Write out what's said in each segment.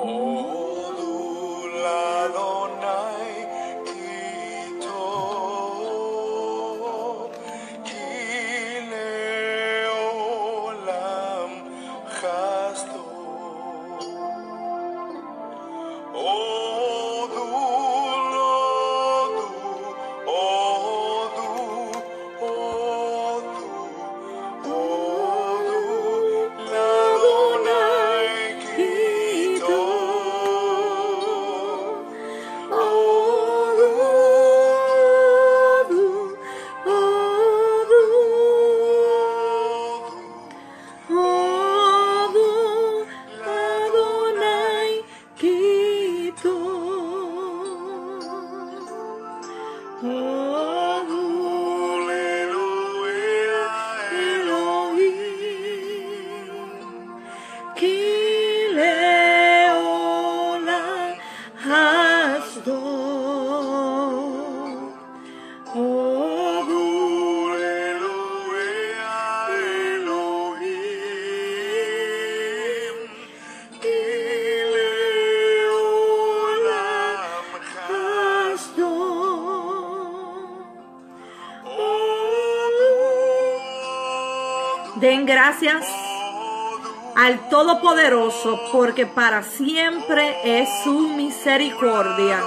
Oh. Poderoso, porque para siempre es su misericordia.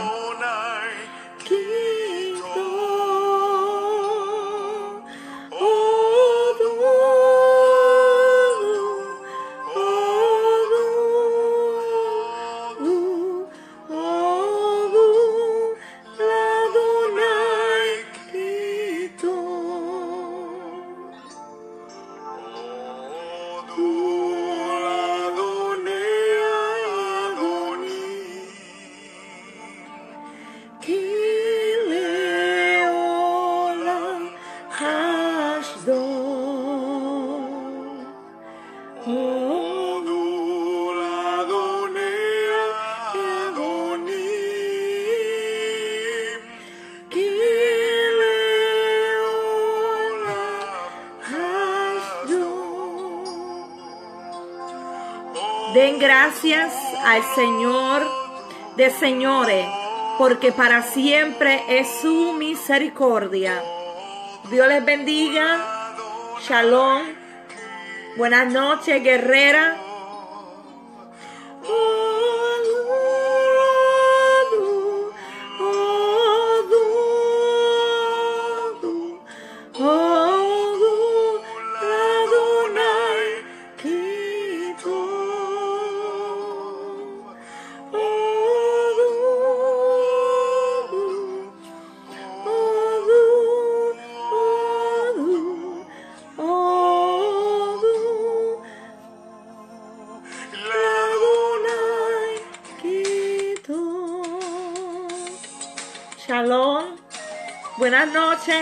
Den gracias al Señor de señores, porque para siempre es su misericordia. Dios les bendiga. Shalom. Buenas noches, guerrera. আছে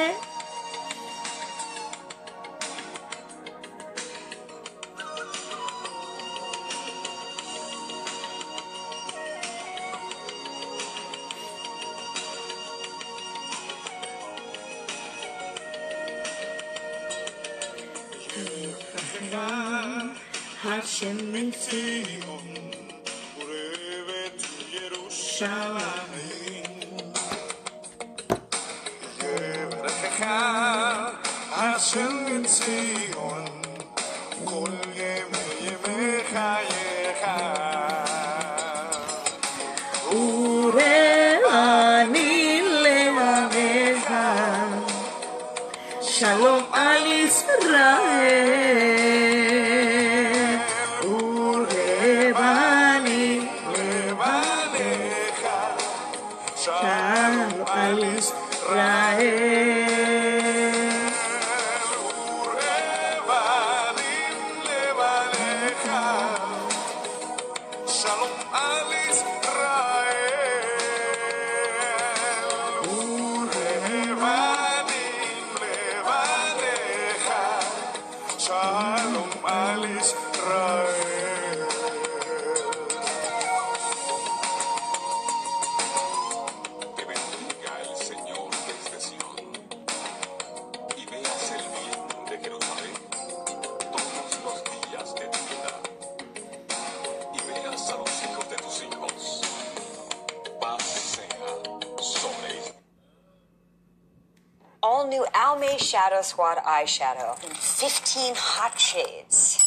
Shadow Squad eyeshadow 15 hot shades.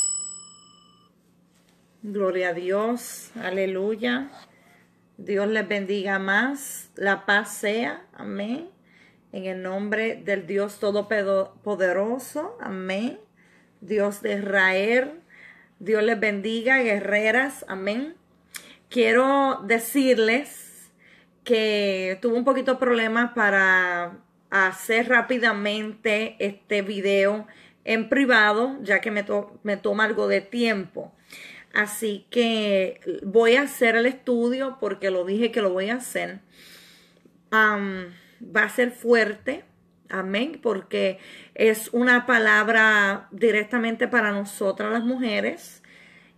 Gloria a Dios, aleluya. Dios les bendiga más, la paz sea, amén. En el nombre del Dios Todopoderoso, amén. Dios de Israel, Dios les bendiga, guerreras, amén. Quiero decirles que tuve un poquito de problemas para hacer rápidamente este video en privado, ya que me, me toma algo de tiempo. Así que voy a hacer el estudio porque lo dije que lo voy a hacer. va a ser fuerte, amén, porque es una palabra directamente para nosotras las mujeres.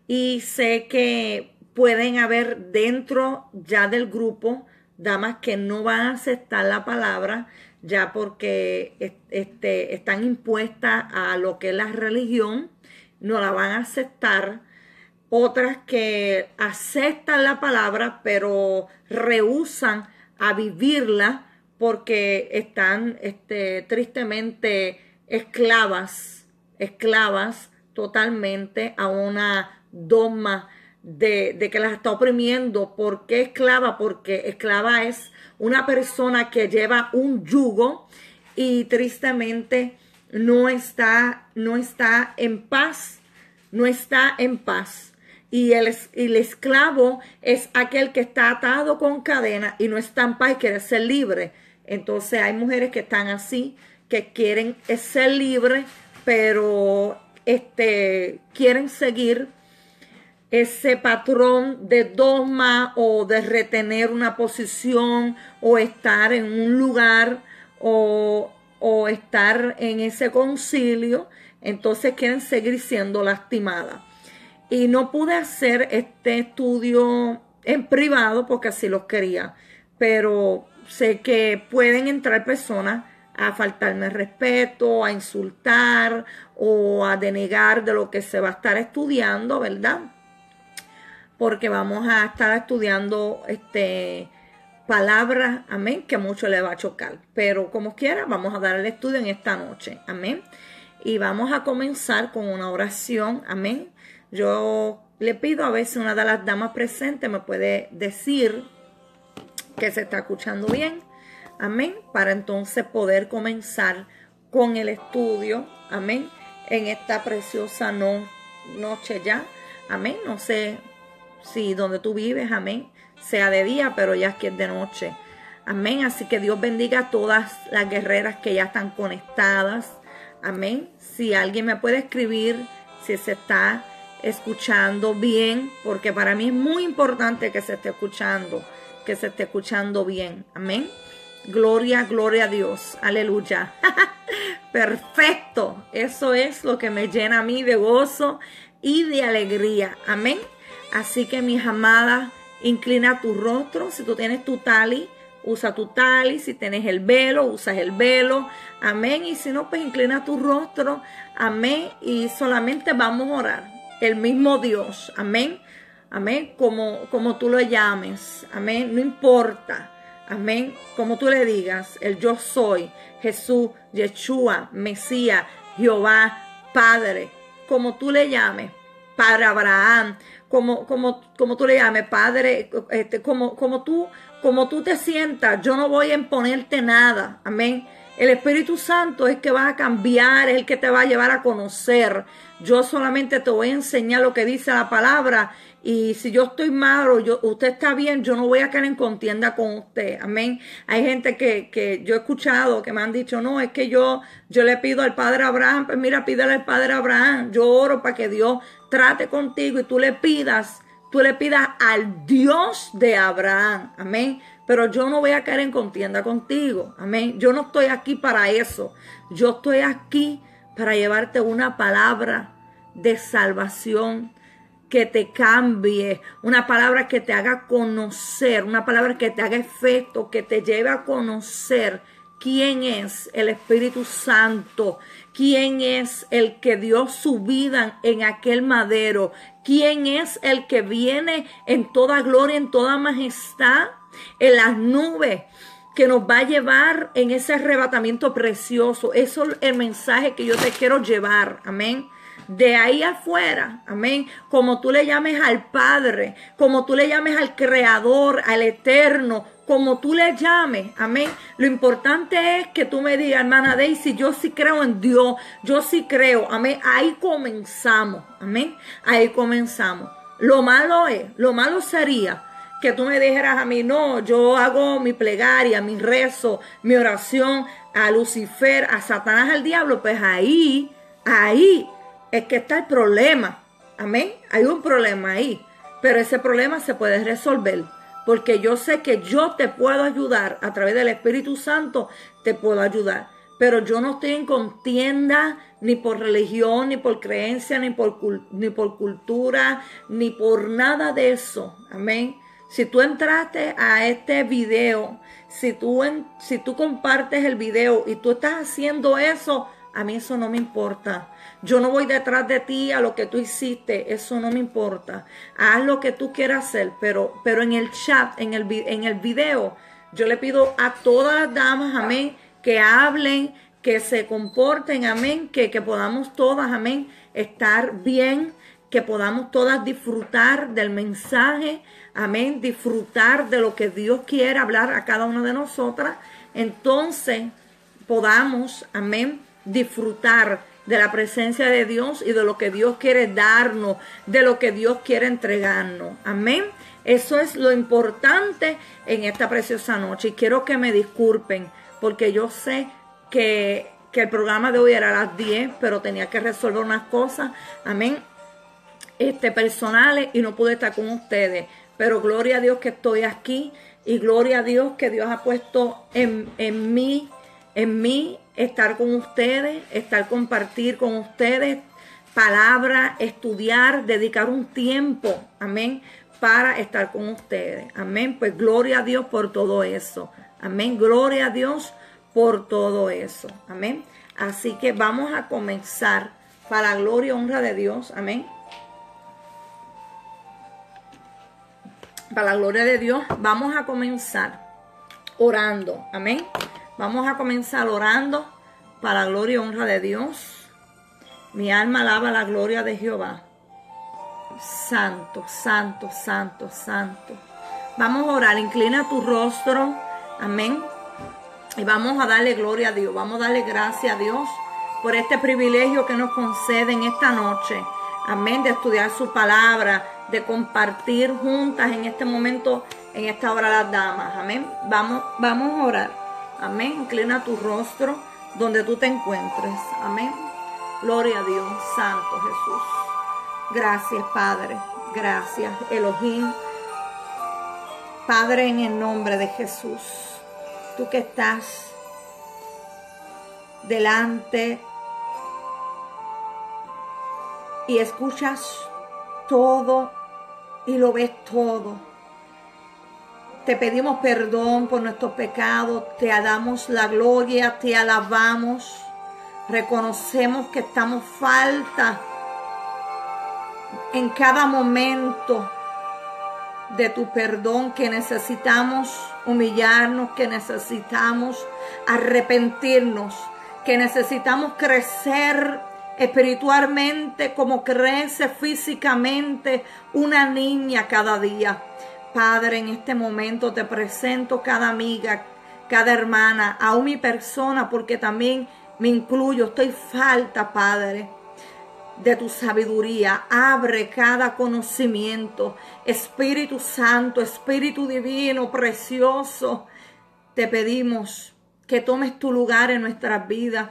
Y sé que pueden haber dentro ya del grupo damas que no van a aceptar la palabra, ya porque este, están impuestas a lo que es la religión, no la van a aceptar. Otras que aceptan la palabra, pero rehusan a vivirla porque están este, tristemente esclavas, esclavas totalmente a una dogma de, de, que las está oprimiendo. ¿Por qué esclava? Porque esclava es una persona que lleva un yugo y tristemente no está, no está en paz, no está en paz. Y el, esclavo es aquel que está atado con cadena y no está en paz y quiere ser libre. Entonces hay mujeres que están así, que quieren ser libres, pero este, quieren seguir ese patrón de dogma o de retener una posición o estar en un lugar o, estar en ese concilio, entonces quieren seguir siendo lastimadas. Y no pude hacer este estudio en privado porque así los quería, pero sé que pueden entrar personas a faltarme respeto, a insultar o a denegar de lo que se va a estar estudiando, ¿verdad? porque vamos a estar estudiando este, palabras, amén, que mucho le va a chocar. Pero como quiera, vamos a dar el estudio en esta noche, amén. Y vamos a comenzar con una oración, amén. Yo le pido a ver si una de las damas presentes me puede decir que se está escuchando bien, amén, para entonces poder comenzar con el estudio, amén, en esta preciosa noche ya, amén. No sé sí, donde tú vives, amén, sea de día, pero ya que es de noche. Amén. Así que Dios bendiga a todas las guerreras que ya están conectadas. Amén. Si alguien me puede escribir, si se está escuchando bien, porque para mí es muy importante que se esté escuchando, que se esté escuchando bien. Amén. Gloria, gloria a Dios. Aleluya. Perfecto. Eso es lo que me llena a mí de gozo y de alegría. Amén. Así que mis amadas, inclina tu rostro. Si tú tienes tu tali, usa tu tali. Si tienes el velo, usas el velo. Amén. Y si no, pues inclina tu rostro. Amén. Y solamente vamos a orar. El mismo Dios. Amén. Amén. Como, como tú lo llames. Amén. No importa. Amén. Como tú le digas, el yo soy, Jesús, Yeshua, Mesías, Jehová, Padre, como tú le llames, Padre Abraham, como, como, tú le llames, Padre, este, como, como, tú, como tú te sientas, yo no voy a imponerte nada, amén. El Espíritu Santo es que va a cambiar, es el que te va a llevar a conocer. Yo solamente te voy a enseñar lo que dice la palabra y si yo estoy malo yo, usted está bien, yo no voy a caer en contienda con usted. Amén. Hay gente que, yo he escuchado que me han dicho, no, es que yo, yo le pido al Padre Abraham, pues mira, pídele al Padre Abraham, yo oro para que Dios trate contigo y tú le pidas, tú le pidas al Dios de Abraham, amén. Pero yo no voy a caer en contienda contigo, amén. Yo no estoy aquí para eso. Yo estoy aquí para llevarte una palabra de salvación que te cambie, una palabra que te haga conocer, una palabra que te haga efecto, que te lleve a conocer quién es el Espíritu Santo, quién es el que dio su vida en aquel madero, quién es el que viene en toda gloria, en toda majestad, en las nubes que nos va a llevar en ese arrebatamiento precioso. Eso es el mensaje que yo te quiero llevar. Amén de ahí afuera, amén, como tú le llames al Padre, como tú le llames al Creador, al Eterno, como tú le llames, amén. Lo importante es que tú me digas, hermana Daisy, yo sí creo en Dios, yo sí creo, amén. Ahí comenzamos, amén. Ahí comenzamos. Lo malo es, lo malo sería que tú me dijeras a mí, no, yo hago mi plegaria, mi rezo, mi oración a Lucifer, a Satanás, al diablo, pues ahí, ahí es que está el problema. Amén. Hay un problema ahí. Pero ese problema se puede resolver. Porque yo sé que yo te puedo ayudar. A través del Espíritu Santo te puedo ayudar. Pero yo no estoy en contienda ni por religión, ni por creencia, ni por, ni por cultura, ni por nada de eso. Amén. Si tú entraste a este video, si tú, en, si tú compartes el video y tú estás haciendo eso, a mí eso no me importa yo no voy detrás de ti a lo que tú hiciste, eso no me importa. Haz lo que tú quieras hacer, pero, pero en el chat, en el, en el video, yo le pido a todas las damas, amén, que hablen, que se comporten, amén, que, que podamos todas, amén, estar bien, que podamos todas disfrutar del mensaje, amén, disfrutar de lo que Dios quiere hablar a cada una de nosotras. Entonces, podamos, amén, disfrutar de la presencia de Dios y de lo que Dios quiere darnos, de lo que Dios quiere entregarnos. Amén. Eso es lo importante en esta preciosa noche. Y quiero que me disculpen, porque yo sé que, el programa de hoy era a las 10, pero tenía que resolver unas cosas, amén, este, personales y no pude estar con ustedes. Pero gloria a Dios que estoy aquí y gloria a Dios que Dios ha puesto en, en mí, en mí estar con ustedes, estar compartir con ustedes palabra, estudiar, dedicar un tiempo, amén, para estar con ustedes. Amén, pues gloria a Dios por todo eso. Amén, gloria a Dios por todo eso. Amén. Así que vamos a comenzar para la gloria y honra de Dios. Amén. Para la gloria de Dios, vamos a comenzar orando. Amén. Vamos a comenzar orando para la gloria y honra de Dios. Mi alma alaba la gloria de Jehová. Santo, santo, santo, santo. Vamos a orar, inclina tu rostro. Amén. Y vamos a darle gloria a Dios. Vamos a darle gracias a Dios por este privilegio que nos concede en esta noche. Amén. De estudiar su palabra, de compartir juntas en este momento, en esta hora las damas. Amén. Vamos, vamos a orar. Amén. Inclina tu rostro donde tú te encuentres. Amén. Gloria a Dios, Santo Jesús. Gracias, Padre. Gracias, Elohim. Padre, en el nombre de Jesús, tú que estás delante y escuchas todo y lo ves todo te pedimos perdón por nuestros pecados, te damos la gloria, te alabamos. Reconocemos que estamos falta en cada momento de tu perdón, que necesitamos humillarnos, que necesitamos arrepentirnos, que necesitamos crecer espiritualmente como crece físicamente una niña cada día. Padre, en este momento te presento cada amiga, cada hermana, aún mi persona, porque también me incluyo, estoy falta, Padre, de tu sabiduría. Abre cada conocimiento. Espíritu Santo, Espíritu Divino, precioso, te pedimos que tomes tu lugar en nuestras vidas,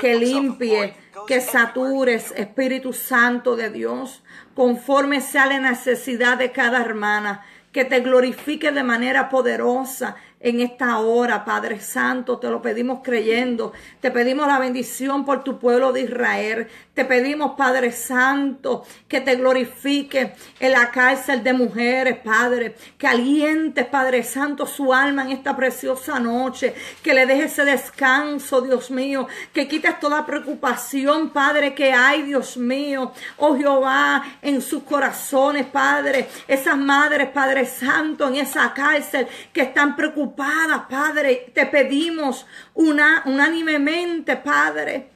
que limpie, que satures, Espíritu Santo de Dios, conforme sea la necesidad de cada hermana que te glorifique de manera poderosa en esta hora, Padre Santo. Te lo pedimos creyendo. Te pedimos la bendición por tu pueblo de Israel. Te pedimos, Padre Santo, que te glorifique en la cárcel de mujeres, Padre. Que alientes, Padre Santo, su alma en esta preciosa noche. Que le dejes ese descanso, Dios mío. Que quites toda preocupación, Padre, que hay, Dios mío. Oh Jehová, en sus corazones, Padre. Esas madres, Padre Santo, en esa cárcel que están preocupadas Padre. Te pedimos una, unánimemente, Padre,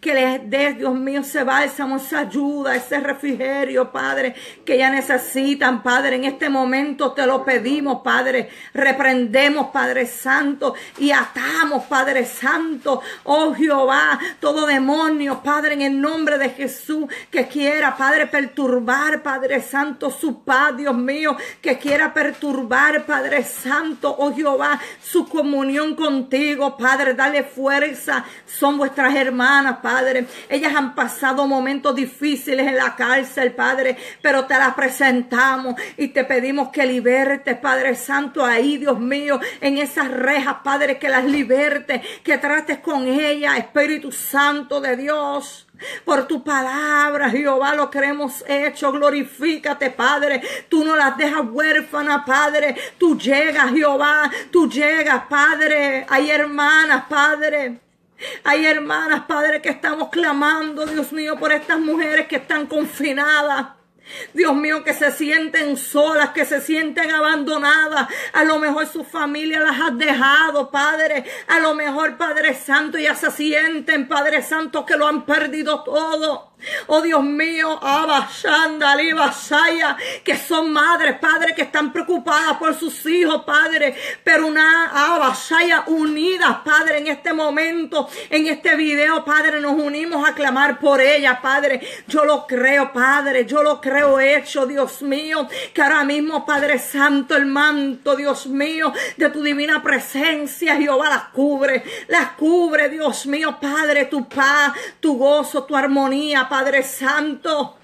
que les des, Dios mío, se va esa ayuda, ese refrigerio, Padre, que ya necesitan, Padre. En este momento te lo pedimos, Padre. Reprendemos, Padre Santo, y atamos, Padre Santo. Oh Jehová, todo demonio, Padre, en el nombre de Jesús, que quiera, Padre, perturbar, Padre Santo, su paz, Dios mío, que quiera perturbar, Padre Santo, oh Jehová, su comunión contigo, Padre. Dale fuerza, son vuestras hermanas Padre. Ellas han pasado momentos difíciles en la cárcel, Padre, pero te las presentamos y te pedimos que liberte, Padre Santo, ahí, Dios mío, en esas rejas, Padre, que las liberte, que trates con ellas, Espíritu Santo de Dios. Por tu palabra, Jehová, lo creemos hecho, glorifícate, Padre. Tú no las dejas huérfanas, Padre. Tú llegas, Jehová. Tú llegas, Padre. Hay hermanas, Padre hay hermanas, Padre, que estamos clamando, Dios mío, por estas mujeres que están confinadas. Dios mío, que se sienten solas, que se sienten abandonadas. A lo mejor su familia las ha dejado, Padre. A lo mejor, Padre Santo, ya se sienten, Padre Santo, que lo han perdido todo. Oh Dios mío, Abashanda, ya que son madres, padres que están preocupadas por sus hijos, padre, pero una ya unidas, padre, en este momento, en este video, padre, nos unimos a clamar por ella, padre. Yo lo creo, padre, yo lo creo hecho, Dios mío, que ahora mismo, Padre Santo, el manto, Dios mío, de tu divina presencia, Jehová, las cubre, las cubre, Dios mío, Padre, tu paz, tu gozo, tu armonía, Padre Santo,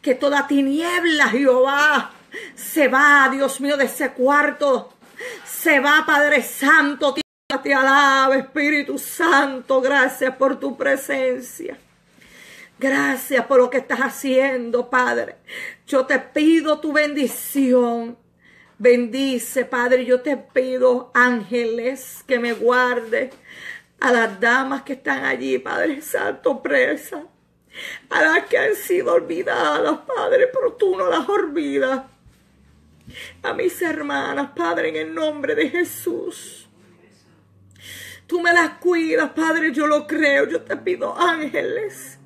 que toda tiniebla, Jehová, se va, Dios mío, de ese cuarto. Se va, Padre Santo. Te alaba, Espíritu Santo. Gracias por tu presencia. Gracias por lo que estás haciendo, Padre. Yo te pido tu bendición. Bendice, Padre. Yo te pido, ángeles, que me guarde a las damas que están allí, Padre Santo, presa a las que han sido olvidadas, Padre, pero tú no las olvidas. A mis hermanas, Padre, en el nombre de Jesús. Tú me las cuidas, Padre, yo lo creo. Yo te pido ángeles.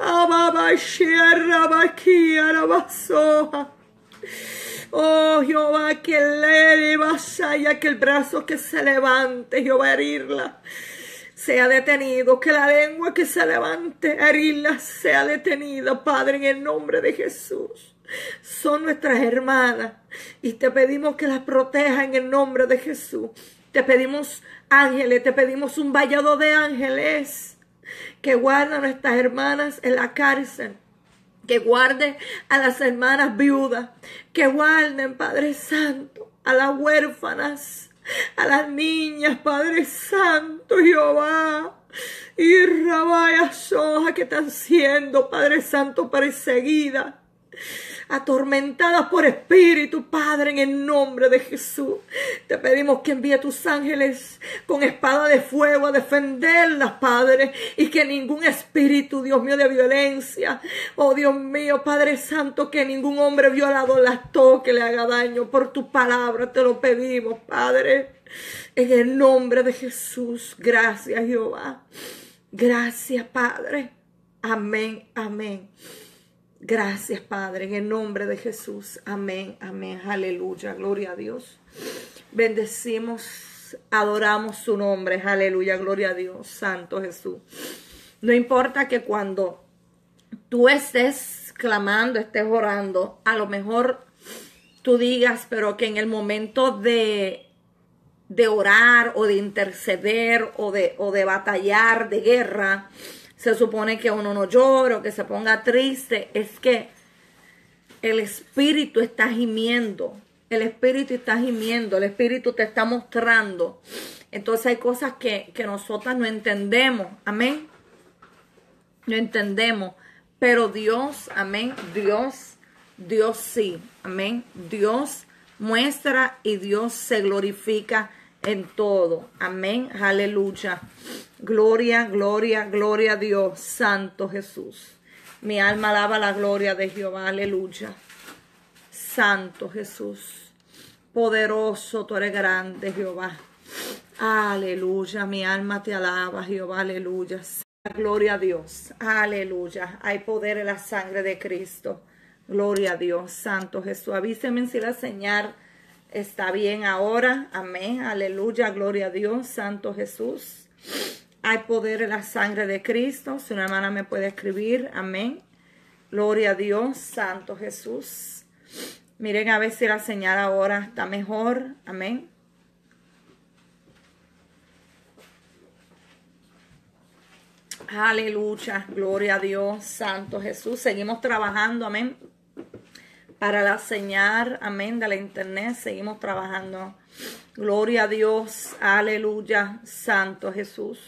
Oh Jehová, que le vas allá, que el brazo que se levante, Jehová, herirla sea detenido, que la lengua que se levante a sea detenida, Padre, en el nombre de Jesús. Son nuestras hermanas y te pedimos que las proteja en el nombre de Jesús. Te pedimos ángeles, te pedimos un vallado de ángeles que guarden a nuestras hermanas en la cárcel que guarde a las hermanas viudas, que guarden, Padre Santo, a las huérfanas, a las niñas, Padre Santo, Jehová. Y rabaya soja que están siendo, Padre Santo, perseguidas atormentadas por espíritu, Padre, en el nombre de Jesús. Te pedimos que envíe tus ángeles con espada de fuego a defenderlas, Padre, y que ningún espíritu, Dios mío, de violencia, oh Dios mío, Padre Santo, que ningún hombre violado las toque, le haga daño. Por tu palabra te lo pedimos, Padre. En el nombre de Jesús, gracias Jehová. Gracias Padre. Amén, amén. Gracias, Padre, en el nombre de Jesús. Amén, amén, aleluya, gloria a Dios. Bendecimos, adoramos su nombre, aleluya, gloria a Dios, Santo Jesús. No importa que cuando tú estés clamando, estés orando, a lo mejor tú digas, pero que en el momento de, de orar o de interceder o de, o de batallar, de guerra, se supone que uno no llora o que se ponga triste, es que el espíritu está gimiendo, el espíritu está gimiendo, el espíritu te está mostrando. Entonces hay cosas que, que nosotras no entendemos, amén. No entendemos, pero Dios, amén, Dios, Dios sí, amén. Dios muestra y Dios se glorifica en todo. Amén, aleluya. Gloria, gloria, gloria a Dios, Santo Jesús. Mi alma alaba la gloria de Jehová, aleluya. Santo Jesús, poderoso, tú eres grande, Jehová. Aleluya, mi alma te alaba, Jehová, aleluya. Gloria a Dios, aleluya. Hay poder en la sangre de Cristo. Gloria a Dios, Santo Jesús. Avíseme si la señal está bien ahora. Amén. Aleluya. Gloria a Dios. Santo Jesús. Hay poder en la sangre de Cristo. Si una hermana me puede escribir. Amén. Gloria a Dios. Santo Jesús. Miren a ver si la señal ahora está mejor. Amén. Aleluya, gloria a Dios, Santo Jesús. Seguimos trabajando, amén para la señal, amén, de la internet. Seguimos trabajando. Gloria a Dios, aleluya, Santo Jesús.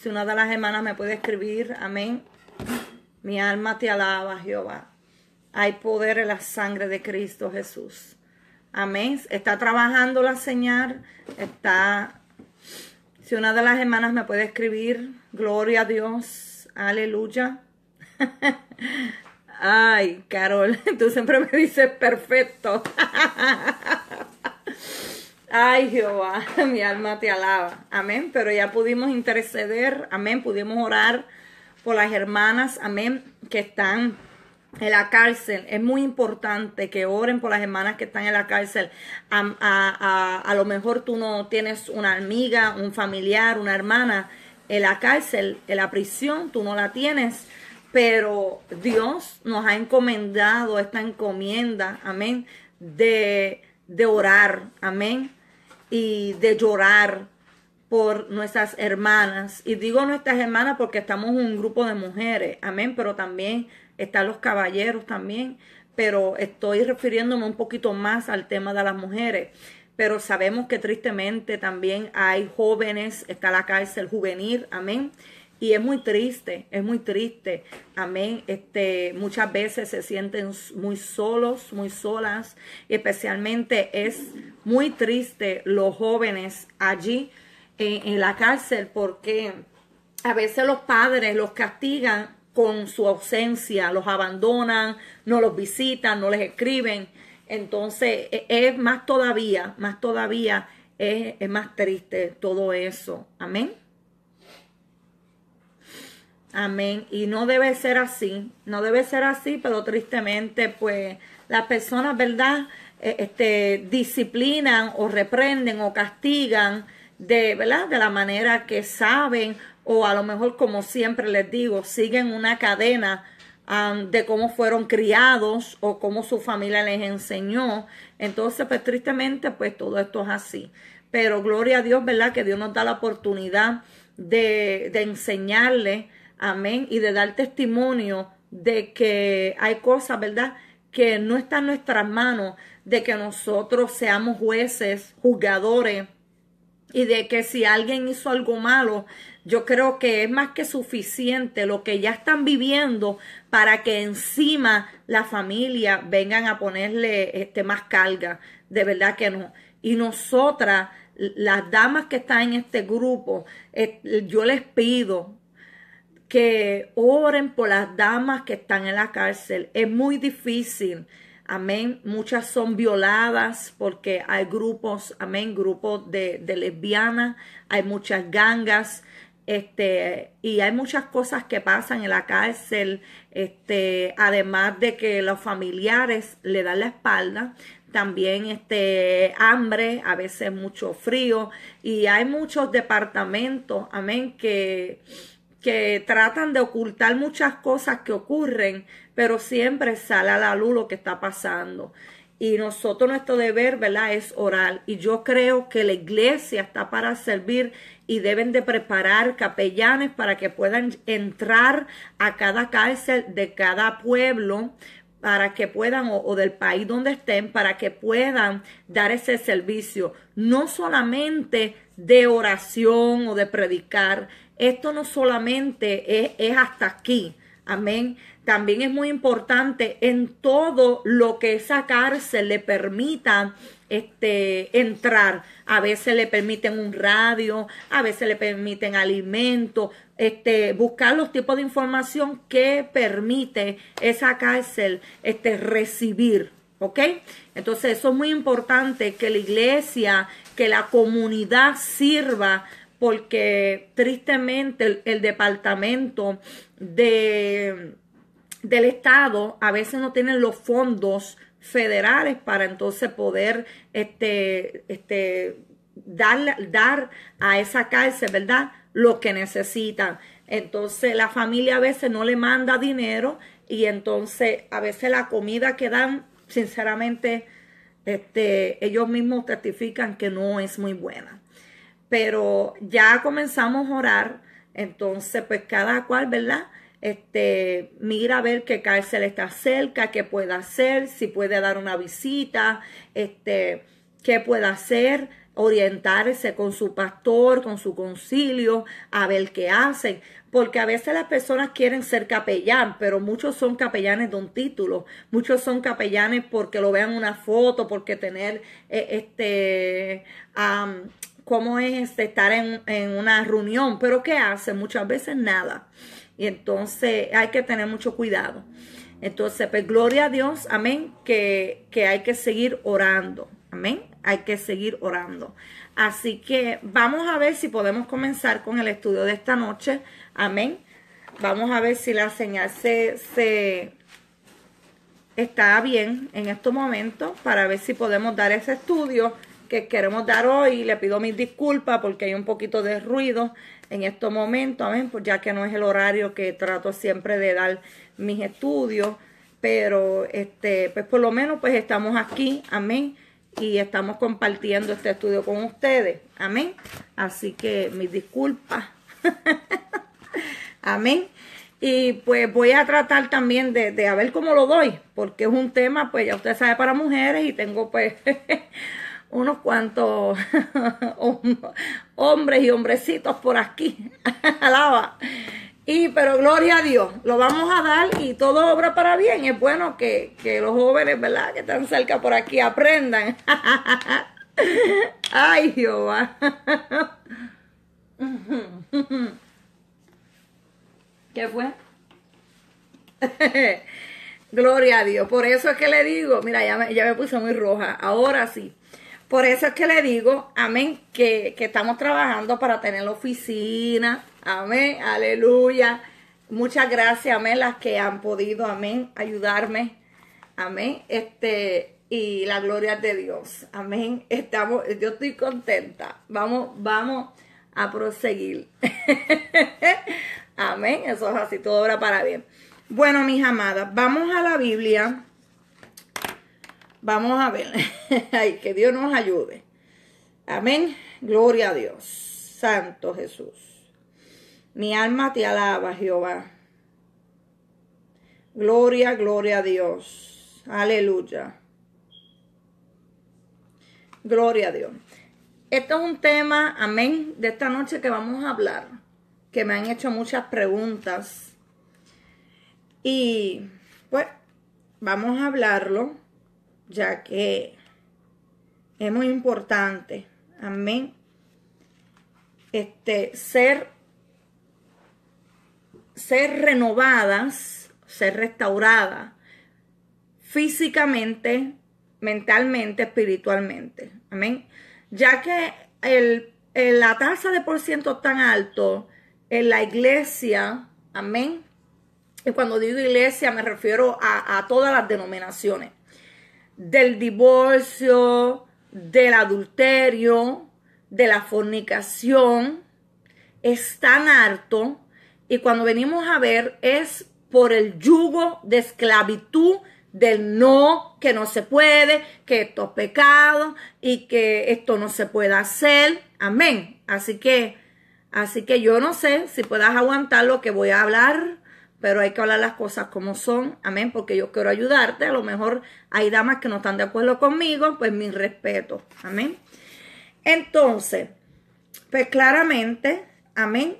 Si una de las hermanas me puede escribir, amén. Mi alma te alaba, Jehová. Hay poder en la sangre de Cristo Jesús. Amén. Está trabajando la señal. Está. Si una de las hermanas me puede escribir, gloria a Dios, aleluya. Ay, Carol, tú siempre me dices perfecto. Ay, Jehová, mi alma te alaba. Amén. Pero ya pudimos interceder. Amén. Pudimos orar por las hermanas. Amén. Que están en la cárcel. Es muy importante que oren por las hermanas que están en la cárcel. A, lo mejor tú no tienes una amiga, un familiar, una hermana en la cárcel, en la prisión, tú no la tienes pero Dios nos ha encomendado esta encomienda, amén, de, orar, amén, y de llorar por nuestras hermanas. Y digo nuestras hermanas porque estamos un grupo de mujeres, amén, pero también están los caballeros también, pero estoy refiriéndome un poquito más al tema de las mujeres. Pero sabemos que tristemente también hay jóvenes, está la cárcel juvenil, amén y es muy triste, es muy triste. Amén. Este, muchas veces se sienten muy solos, muy solas. especialmente es muy triste los jóvenes allí en, la cárcel porque a veces los padres los castigan con su ausencia, los abandonan, no los visitan, no les escriben. Entonces e, es más todavía, más todavía es más triste todo eso. Amén. Amén. Y no debe ser así, no debe ser así, pero tristemente, pues las personas, ¿verdad? Eh, este, disciplinan o reprenden o castigan de, ¿verdad? de la manera que saben o a lo mejor como siempre les digo, siguen una cadena um, de cómo fueron criados o cómo su familia les enseñó. Entonces, pues tristemente, pues todo esto es así. Pero gloria a Dios, ¿verdad? Que Dios nos da la oportunidad de, de amén, y de dar testimonio de que hay cosas, ¿verdad? Que no están en nuestras manos, de que nosotros seamos jueces, juzgadores, y de que si alguien hizo algo malo, yo creo que es más que suficiente lo que ya están viviendo para que encima la familia vengan a ponerle este, más carga. De verdad que no. Y nosotras, las damas que están en este grupo, eh, yo les pido, que oren por las damas que están en la cárcel. Es muy difícil. Amén. Muchas son violadas porque hay grupos, amén, grupos de, de lesbianas, hay muchas gangas, este, y hay muchas cosas que pasan en la cárcel, este, además de que los familiares le dan la espalda, también este hambre, a veces mucho frío, y hay muchos departamentos, amén, que que tratan de ocultar muchas cosas que ocurren, pero siempre sale a la luz lo que está pasando. Y nosotros nuestro deber, ¿verdad? Es orar. Y yo creo que la iglesia está para servir y deben de preparar capellanes para que puedan entrar a cada cárcel de cada pueblo para que puedan, o, del país donde estén, para que puedan dar ese servicio, no solamente de oración o de predicar, esto no solamente es, hasta aquí, amén. También es muy importante en todo lo que esa cárcel le permita este, entrar. A veces le permiten un radio, a veces le permiten alimentos, este, buscar los tipos de información que permite esa cárcel este, recibir. ¿Ok? Entonces eso es muy importante que la iglesia, que la comunidad sirva porque tristemente el, departamento de, del Estado a veces no tiene los fondos federales para entonces poder este, este, dar, a esa cárcel, ¿verdad? Lo que necesitan. Entonces la familia a veces no le manda dinero y entonces a veces la comida que dan, sinceramente, este, ellos mismos testifican que no es muy buena pero ya comenzamos a orar, entonces pues cada cual, ¿verdad? Este, mira a ver qué cárcel está cerca, qué puede hacer, si puede dar una visita, este, qué puede hacer, orientarse con su pastor, con su concilio, a ver qué hacen. Porque a veces las personas quieren ser capellán, pero muchos son capellanes de un título, muchos son capellanes porque lo vean una foto, porque tener eh, este cómo es este, estar en, una reunión, pero ¿qué hace? Muchas veces nada. Y entonces hay que tener mucho cuidado. Entonces, pues gloria a Dios, amén, que, hay que seguir orando. Amén, hay que seguir orando. Así que vamos a ver si podemos comenzar con el estudio de esta noche. Amén. Vamos a ver si la señal se, se está bien en estos momentos para ver si podemos dar ese estudio que queremos dar hoy. Le pido mis disculpas porque hay un poquito de ruido en estos momentos, amén, pues ya que no es el horario que trato siempre de dar mis estudios, pero este, pues por lo menos pues estamos aquí, amén, y estamos compartiendo este estudio con ustedes, amén. Así que mis disculpas. amén. Y pues voy a tratar también de, de, a ver cómo lo doy, porque es un tema, pues ya usted sabe, para mujeres y tengo pues unos cuantos hombres y hombrecitos por aquí. Alaba. Y pero gloria a Dios, lo vamos a dar y todo obra para bien. Es bueno que, los jóvenes, ¿verdad? Que están cerca por aquí aprendan. Ay, Jehová. ¿Qué fue? Gloria a Dios. Por eso es que le digo, mira, ya ya me puse muy roja. Ahora sí. Por eso es que le digo, amén, que, que estamos trabajando para tener la oficina. Amén, aleluya. Muchas gracias, amén, las que han podido, amén, ayudarme. Amén. Este, y la gloria de Dios. Amén. Estamos, yo estoy contenta. Vamos, vamos a proseguir. amén. Eso es así, todo obra para bien. Bueno, mis amadas, vamos a la Biblia. Vamos a ver. Ay, que Dios nos ayude. Amén. Gloria a Dios. Santo Jesús. Mi alma te alaba, Jehová. Gloria, gloria a Dios. Aleluya. Gloria a Dios. Esto es un tema, amén, de esta noche que vamos a hablar, que me han hecho muchas preguntas. Y pues vamos a hablarlo ya que es muy importante, amén, este, ser, ser renovadas, ser restauradas físicamente, mentalmente, espiritualmente, amén, ya que la tasa de por ciento tan alto en la iglesia, amén, y cuando digo iglesia me refiero a todas las denominaciones, del divorcio, del adulterio, de la fornicación, es tan harto y cuando venimos a ver es por el yugo de esclavitud del no, que no se puede, que esto es pecado y que esto no se puede hacer. Amén. Así que, así que yo no sé si puedas aguantar lo que voy a hablar pero hay que hablar las cosas como son, amén, porque yo quiero ayudarte, a lo mejor hay damas que no están de acuerdo conmigo, pues mi respeto, amén. Entonces, pues claramente, amén,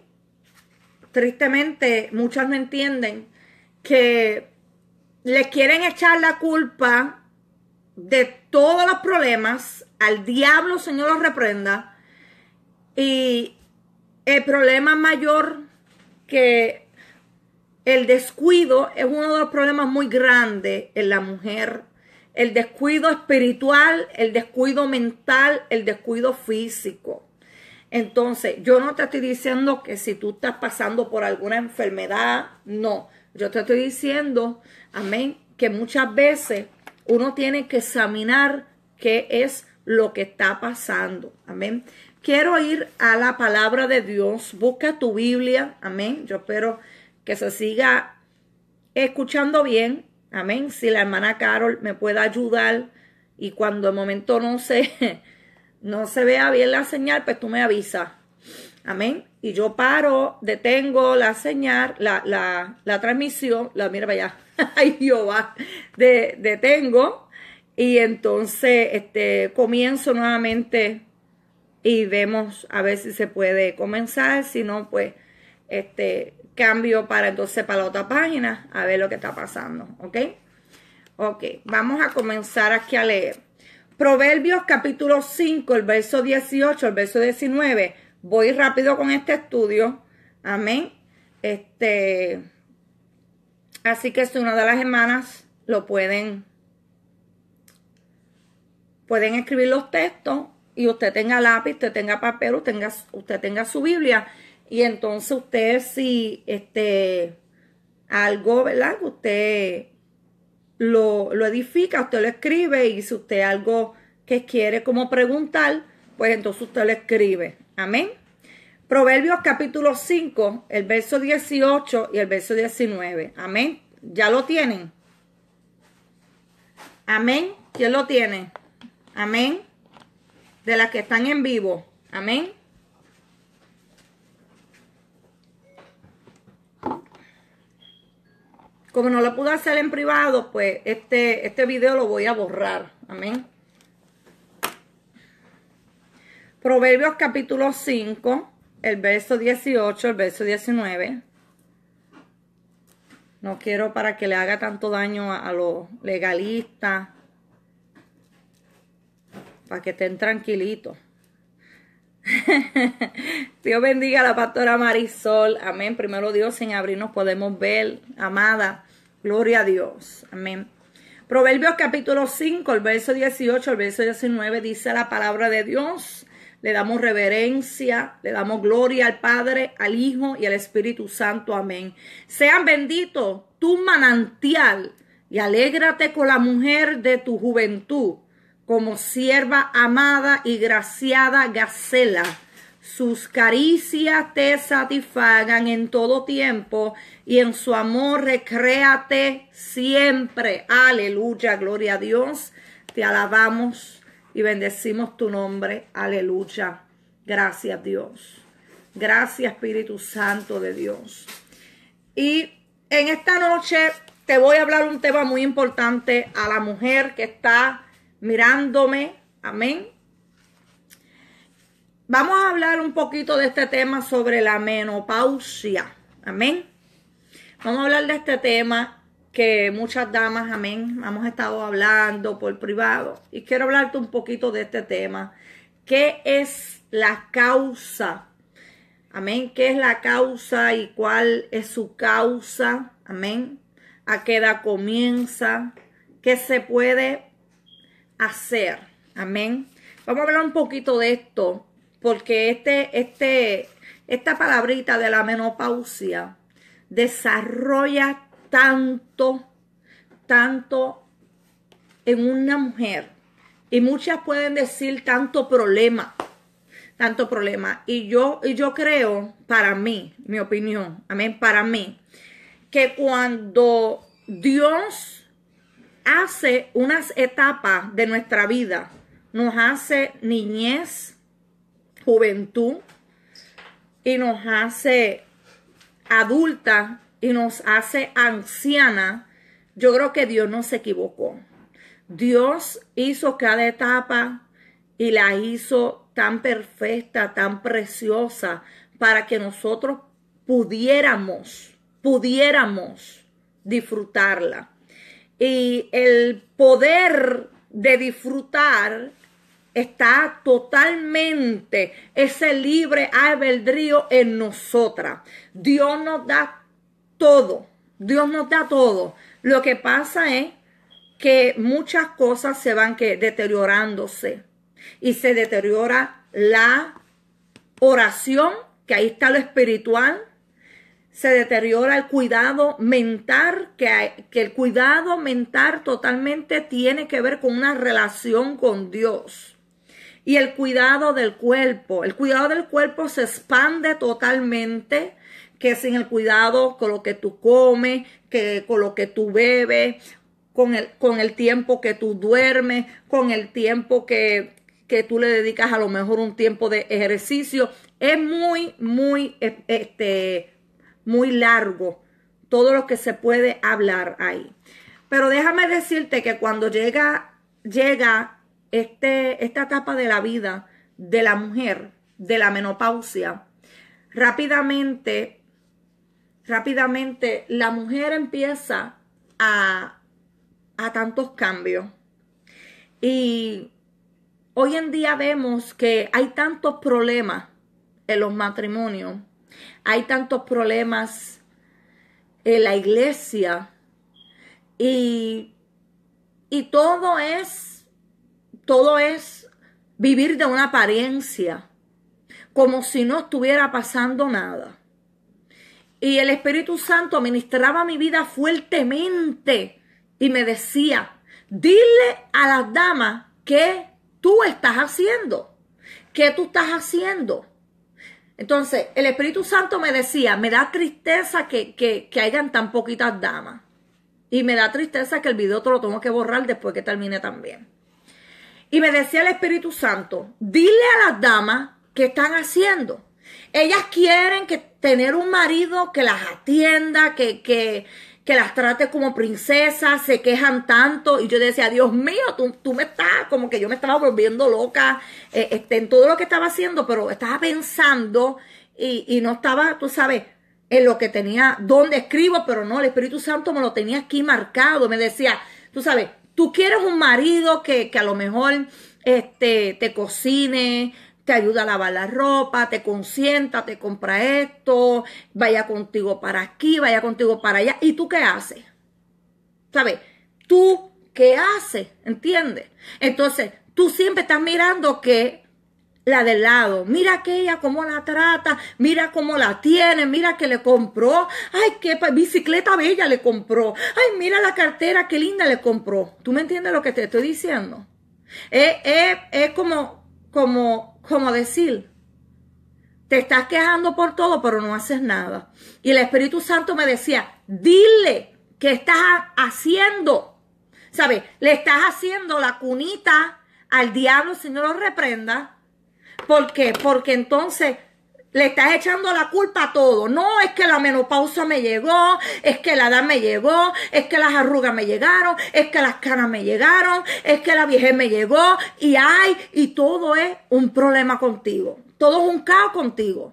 tristemente muchas no entienden que le quieren echar la culpa de todos los problemas, al diablo, Señor, los reprenda, y el problema mayor que el descuido es uno de los problemas muy grandes en la mujer. El descuido espiritual, el descuido mental, el descuido físico. Entonces, yo no te estoy diciendo que si tú estás pasando por alguna enfermedad, no. Yo te estoy diciendo, amén, que muchas veces uno tiene que examinar qué es lo que está pasando. Amén. Quiero ir a la palabra de Dios. Busca tu Biblia. Amén. Yo espero que se siga escuchando bien. Amén. Si la hermana Carol me puede ayudar y cuando de momento no se, no se vea bien la señal, pues tú me avisas. Amén. Y yo paro, detengo la señal, la, la transmisión, la mira para allá. Ay, Dios. De, detengo. Y entonces este, comienzo nuevamente y vemos a ver si se puede comenzar. Si no, pues este, cambio para entonces para la otra página a ver lo que está pasando, ¿ok? Ok, vamos a comenzar aquí a leer. Proverbios capítulo 5, el verso 18, el verso 19. Voy rápido con este estudio. Amén. Este, así que si una de las hermanas lo pueden, pueden escribir los textos y usted tenga lápiz, usted tenga papel, tenga, usted tenga su Biblia y entonces usted si este algo, ¿verdad? usted lo, lo edifica, usted lo escribe y si usted algo que quiere como preguntar, pues entonces usted lo escribe. Amén. Proverbios capítulo 5, el verso 18 y el verso 19. Amén. ¿Ya lo tienen? Amén. ¿Quién lo tiene? Amén. De las que están en vivo. Amén. Como no lo pude hacer en privado, pues este, este video lo voy a borrar. Amén. Proverbios capítulo 5, el verso 18, el verso 19. No quiero para que le haga tanto daño a los legalistas. Para que estén tranquilitos. Dios bendiga a la pastora Marisol. Amén. Primero Dios, sin abrirnos podemos ver. Amada, gloria a Dios. Amén. Proverbios capítulo 5, el verso 18, el verso 19 dice la palabra de Dios. Le damos reverencia, le damos gloria al Padre, al Hijo y al Espíritu Santo. Amén. Sean benditos tu manantial y alégrate con la mujer de tu juventud como sierva amada y graciada Gacela. Sus caricias te satisfagan en todo tiempo y en su amor recréate siempre. Aleluya, gloria a Dios. Te alabamos y bendecimos tu nombre. Aleluya. Gracias Dios. Gracias Espíritu Santo de Dios. Y en esta noche te voy a hablar un tema muy importante a la mujer que está mirándome. Amén. Vamos a hablar un poquito de este tema sobre la menopausia. Amén. Vamos a hablar de este tema que muchas damas, amén, hemos estado hablando por privado. Y quiero hablarte un poquito de este tema. ¿Qué es la causa? Amén. ¿Qué es la causa y cuál es su causa? Amén. ¿A qué edad comienza? ¿Qué se puede hacer. Amén. Vamos a hablar un poquito de esto, porque este, este, esta palabrita de la menopausia desarrolla tanto, tanto en una mujer. Y muchas pueden decir tanto problema, tanto problema. Y yo, y yo creo, para mí, mi opinión, amén, para mí, que cuando Dios hace unas etapas de nuestra vida. Nos hace niñez, juventud y nos hace adulta y nos hace anciana. Yo creo que Dios no se equivocó. Dios hizo cada etapa y la hizo tan perfecta, tan preciosa, para que nosotros pudiéramos, pudiéramos disfrutarla y el poder de disfrutar está totalmente ese libre albedrío en nosotras. Dios nos da todo, Dios nos da todo. Lo que pasa es que muchas cosas se van que deteriorándose y se deteriora la oración, que ahí está lo espiritual, se deteriora el cuidado mental, que, que el cuidado mental totalmente tiene que ver con una relación con Dios. Y el cuidado del cuerpo, el cuidado del cuerpo se expande totalmente, que sin el cuidado con lo que tú comes, que con lo que tú bebes, con el, con el tiempo que tú duermes, con el tiempo que, que tú le dedicas a lo mejor un tiempo de ejercicio. Es muy, muy este, muy largo todo lo que se puede hablar ahí. Pero déjame decirte que cuando llega, llega este, esta etapa de la vida de la mujer, de la menopausia, rápidamente, rápidamente la mujer empieza a, a tantos cambios. Y hoy en día vemos que hay tantos problemas en los matrimonios hay tantos problemas en la iglesia y, todo es, todo es vivir de una apariencia, como si no estuviera pasando nada. Y el Espíritu Santo ministraba mi vida fuertemente y me decía, dile a las damas que tú estás haciendo, que tú estás haciendo. Entonces, el Espíritu Santo me decía, me da tristeza que, que, hayan tan poquitas damas. Y me da tristeza que el video te lo tengo que borrar después que termine también. Y me decía el Espíritu Santo, dile a las damas qué están haciendo. Ellas quieren que tener un marido que las atienda, que, que, que las trate como princesas, se quejan tanto. Y yo decía, Dios mío, tú, tú me estás, como que yo me estaba volviendo loca eh, este, en todo lo que estaba haciendo, pero estaba pensando y, no estaba, tú sabes, en lo que tenía, donde escribo, pero no, el Espíritu Santo me lo tenía aquí marcado. Me decía, tú sabes, tú quieres un marido que, que a lo mejor este, te cocine, te ayuda a lavar la ropa, te consienta, te compra esto, vaya contigo para aquí, vaya contigo para allá. ¿Y tú qué haces? ¿Sabes? ¿Tú qué haces? ¿Entiendes? Entonces, tú siempre estás mirando que la del lado, mira aquella cómo la trata, mira cómo la tiene, mira que le compró, ay, qué bicicleta bella le compró, ay, mira la cartera, qué linda le compró. ¿Tú me entiendes lo que te estoy diciendo? Es, es, es como, como como decir, te estás quejando por todo, pero no haces nada. Y el Espíritu Santo me decía, dile que estás haciendo. ¿Sabes? Le estás haciendo la cunita al diablo si no lo reprenda. ¿Por qué? Porque entonces le estás echando la culpa a todo. No, es que la menopausa me llegó, es que la edad me llegó, es que las arrugas me llegaron, es que las canas me llegaron, es que la vieja me llegó y hay y todo es un problema contigo. Todo es un caos contigo.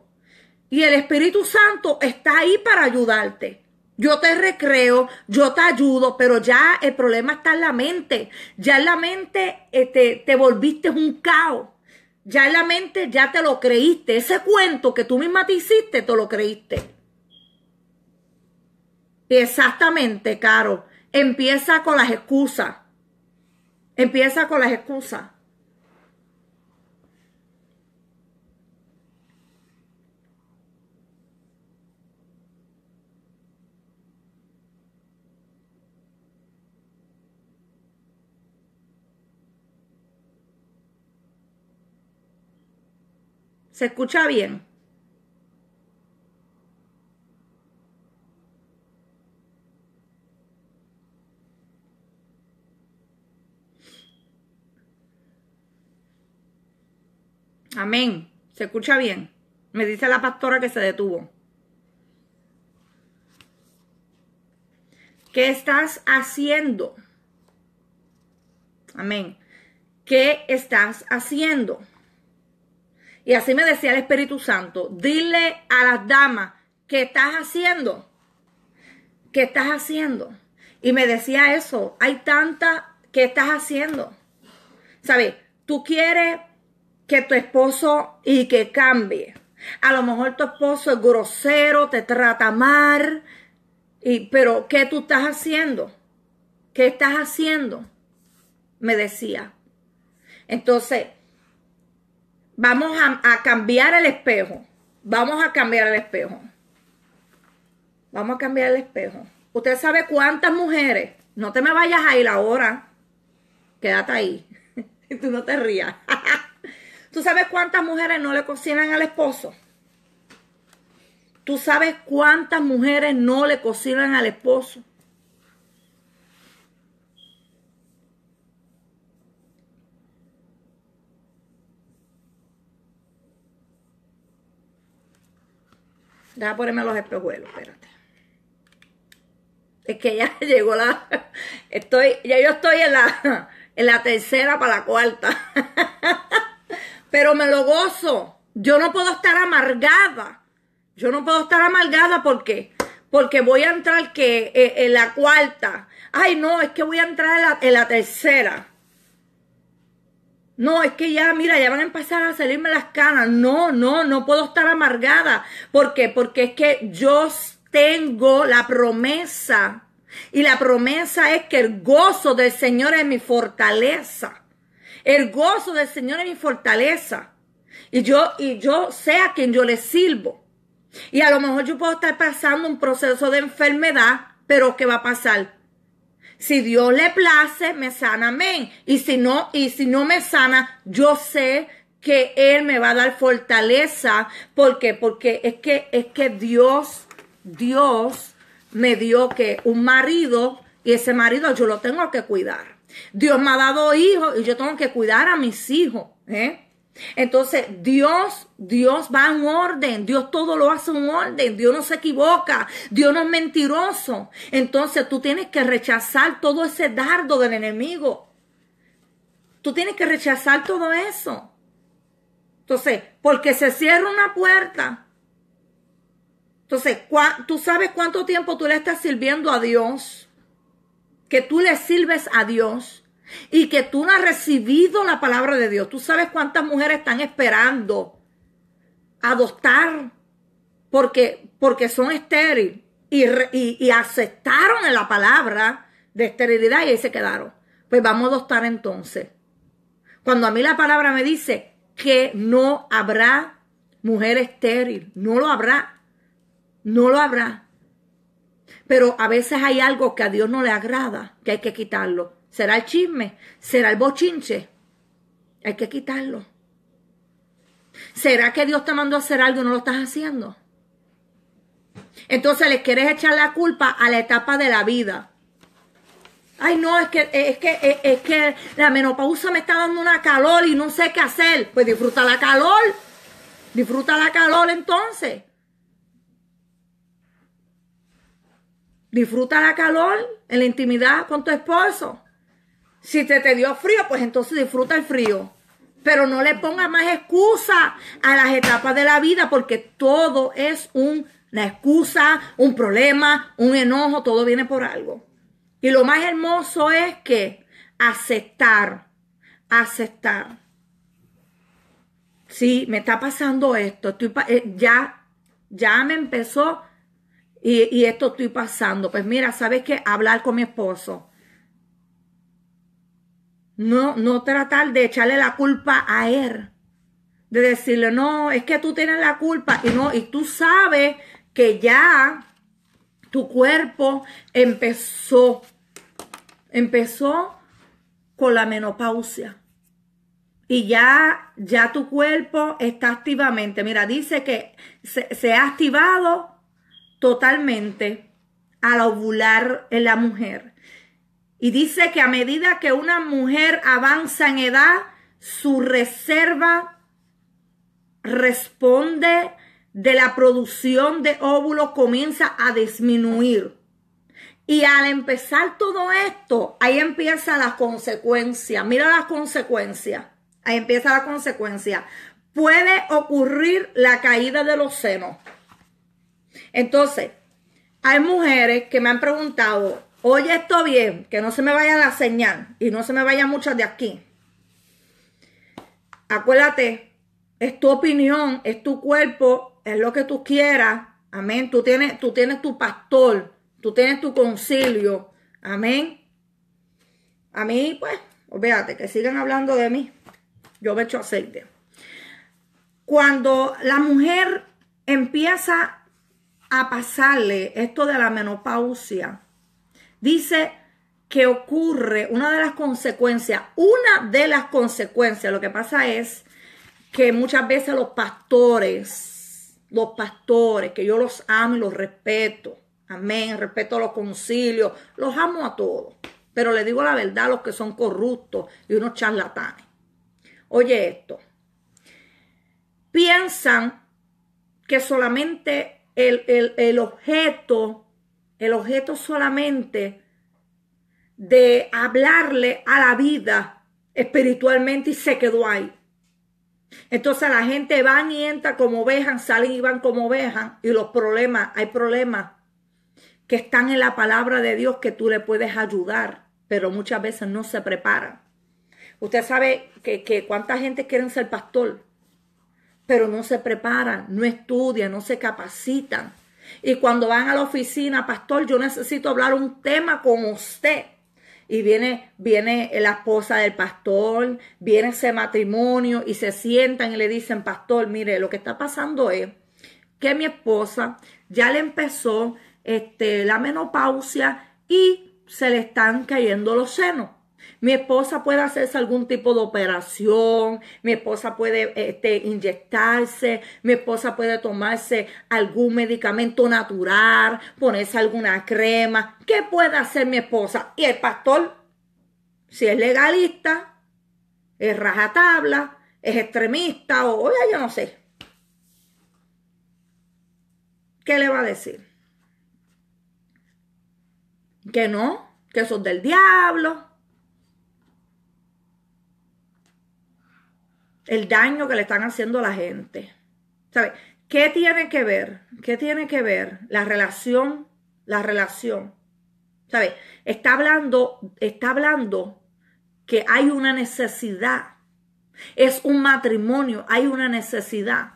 Y el Espíritu Santo está ahí para ayudarte. Yo te recreo, yo te ayudo, pero ya el problema está en la mente. Ya en la mente eh, te volviste un caos ya en la mente ya te lo creíste. Ese cuento que tú misma te hiciste, te lo creíste. Exactamente, Caro. Empieza con las excusas. Empieza con las excusas. ¿Se escucha bien? Amén. ¿Se escucha bien? Me dice la pastora que se detuvo. ¿Qué estás haciendo? Amén. ¿Qué estás haciendo? Y así me decía el Espíritu Santo, dile a las damas, ¿qué estás haciendo? ¿Qué estás haciendo? Y me decía eso, hay tanta ¿qué estás haciendo? ¿Sabes? Tú quieres que tu esposo y que cambie. A lo mejor tu esposo es grosero, te trata mal, y, pero ¿qué tú estás haciendo? ¿Qué estás haciendo? Me decía. Entonces, Vamos a, cambiar el espejo. Vamos a cambiar el espejo. Vamos a cambiar el espejo. Usted sabe cuántas mujeres. No te me vayas a ir ahora. Quédate ahí. y Tú no te rías. ¿Tú sabes cuántas mujeres no le cocinan al esposo? ¿Tú sabes cuántas mujeres no le cocinan al esposo? Deja ponerme los espejuelos, espérate. Es que ya llegó la... Estoy, ya yo estoy en la, en la tercera para la cuarta. Pero me lo gozo. Yo no puedo estar amargada. Yo no puedo estar amargada porque porque voy a entrar que eh, en, la cuarta. Ay, no, es que voy a entrar en la tercera. No, es que ya, mira, ya van a empezar a salirme las canas. No, no, no puedo estar amargada. ¿Por qué? Porque es que yo tengo la promesa. Y la promesa es que el gozo del Señor es mi fortaleza. El gozo del Señor es mi fortaleza. Y yo, y yo sé a quien yo le sirvo. Y a lo mejor yo puedo estar pasando un proceso de enfermedad, pero ¿qué va a pasar? Si Dios le place, me sana, amén. Y si no, y si no me sana, yo sé que Él me va a dar fortaleza. ¿Por qué? Porque es que, es que Dios, Dios me dio que un marido, y ese marido yo lo tengo que cuidar. Dios me ha dado hijos y yo tengo que cuidar a mis hijos. ¿eh? Entonces, Dios, Dios va en orden, Dios todo lo hace en orden, Dios no se equivoca, Dios no es mentiroso. Entonces, tú tienes que rechazar todo ese dardo del enemigo. Tú tienes que rechazar todo eso. Entonces, porque se cierra una puerta. Entonces, tú sabes cuánto tiempo tú le estás sirviendo a Dios, que tú le sirves a Dios y que tú no has recibido la palabra de Dios. Tú sabes cuántas mujeres están esperando adoptar porque, porque son estériles y, aceptaron la palabra de esterilidad y ahí se quedaron. Pues vamos a adoptar entonces. Cuando a mí la palabra me dice que no habrá mujer estéril, no lo habrá, no lo habrá. Pero a veces hay algo que a Dios no le agrada, que hay que quitarlo será el chisme, será el bochinche. Hay que quitarlo. ¿Será que Dios te mandó a hacer algo y no lo estás haciendo? Entonces le quieres echar la culpa a la etapa de la vida. Ay, no, es que, es que, es que la menopausa me está dando una calor y no sé qué hacer. Pues disfruta la calor. Disfruta la calor entonces. Disfruta la calor en la intimidad con tu esposo. Si te, te dio frío, pues entonces disfruta el frío. Pero no le ponga más excusa a las etapas de la vida porque todo es una excusa, un problema, un enojo, todo viene por algo. Y lo más hermoso es que aceptar, aceptar. Sí, me está pasando esto, estoy eh, ya, ya me empezó y, y esto estoy pasando. Pues mira, ¿sabes qué? Hablar con mi esposo no, no tratar de echarle la culpa a él. De decirle, no, es que tú tienes la culpa y no, y tú sabes que ya tu cuerpo empezó, empezó con la menopausia. Y ya, ya tu cuerpo está activamente. Mira, dice que se, se ha activado totalmente al ovular en la mujer. Y dice que a medida que una mujer avanza en edad, su reserva responde de la producción de óvulos comienza a disminuir. Y al empezar todo esto, ahí empieza la consecuencia. Mira las consecuencias. Ahí empieza la consecuencia. Puede ocurrir la caída de los senos. Entonces, hay mujeres que me han preguntado, Oye esto bien, que no se me vaya la señal y no se me vaya muchas de aquí. Acuérdate, es tu opinión, es tu cuerpo, es lo que tú quieras. Amén. Tú tienes, tú tienes tu pastor, tú tienes tu concilio. Amén. A mí, pues, véate, que sigan hablando de mí. Yo me echo aceite. Cuando la mujer empieza a pasarle esto de la menopausia, Dice que ocurre una de las consecuencias, una de las consecuencias, lo que pasa es que muchas veces los pastores, los pastores, que yo los amo y los respeto, amén, respeto los concilios, los amo a todos, pero les digo la verdad a los que son corruptos y unos charlatanes. Oye esto, piensan que solamente el, el objeto el objeto solamente de hablarle a la vida espiritualmente y se quedó ahí. Entonces la gente va y entra como ovejan, salen y van como ovejan y los problemas, hay problemas que están en la palabra de Dios que tú le puedes ayudar, pero muchas veces no se preparan. Usted sabe que, cuánta gente quiere ser pastor, pero no se preparan, no estudian, no se capacitan. Y cuando van a la oficina, pastor, yo necesito hablar un tema con usted. Y viene, viene la esposa del pastor, viene ese matrimonio y se sientan y le dicen, pastor, mire, lo que está pasando es que mi esposa ya le empezó este, la menopausia y se le están cayendo los senos. Mi esposa puede hacerse algún tipo de operación, mi esposa puede este, inyectarse, mi esposa puede tomarse algún medicamento natural, ponerse alguna crema. ¿Qué puede hacer mi esposa? Y el pastor, si es legalista, es rajatabla, es extremista o, ya yo no sé. ¿Qué le va a decir? Que no, que son del diablo el daño que le están haciendo a la gente. ¿Sabe? ¿Qué tiene que ver? ¿Qué tiene que ver la relación? La relación. ¿Sabe? Está hablando, está hablando que hay una necesidad. Es un matrimonio, hay una necesidad.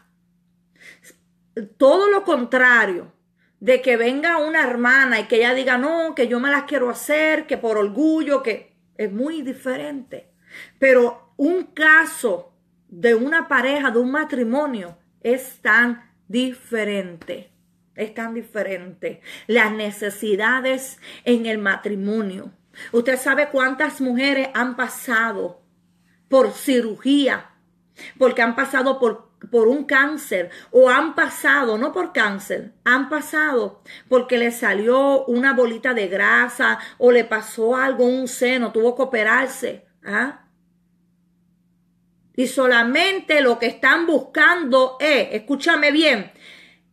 Todo lo contrario de que venga una hermana y que ella diga, no, que yo me las quiero hacer, que por orgullo, que es muy diferente. Pero un caso de una pareja, de un matrimonio, es tan diferente. Es tan diferente. Las necesidades en el matrimonio. Usted sabe cuántas mujeres han pasado por cirugía, porque han pasado por por un cáncer o han pasado, no por cáncer, han pasado porque le salió una bolita de grasa o le pasó algo, un seno, tuvo que operarse. ¿ah? Y solamente lo que están buscando es, escúchame bien,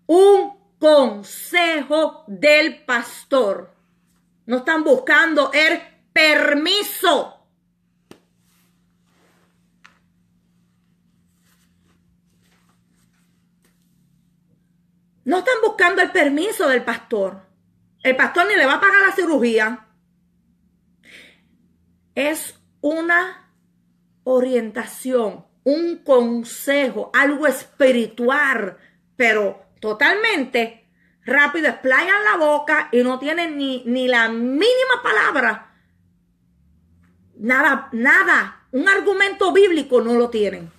un consejo del pastor. No están buscando el permiso. No están buscando el permiso del pastor. El pastor ni le va a pagar la cirugía. Es una orientación, un consejo, algo espiritual, pero totalmente rápido explayan la boca y no tienen ni, ni la mínima palabra. Nada, nada, un argumento bíblico no lo tienen.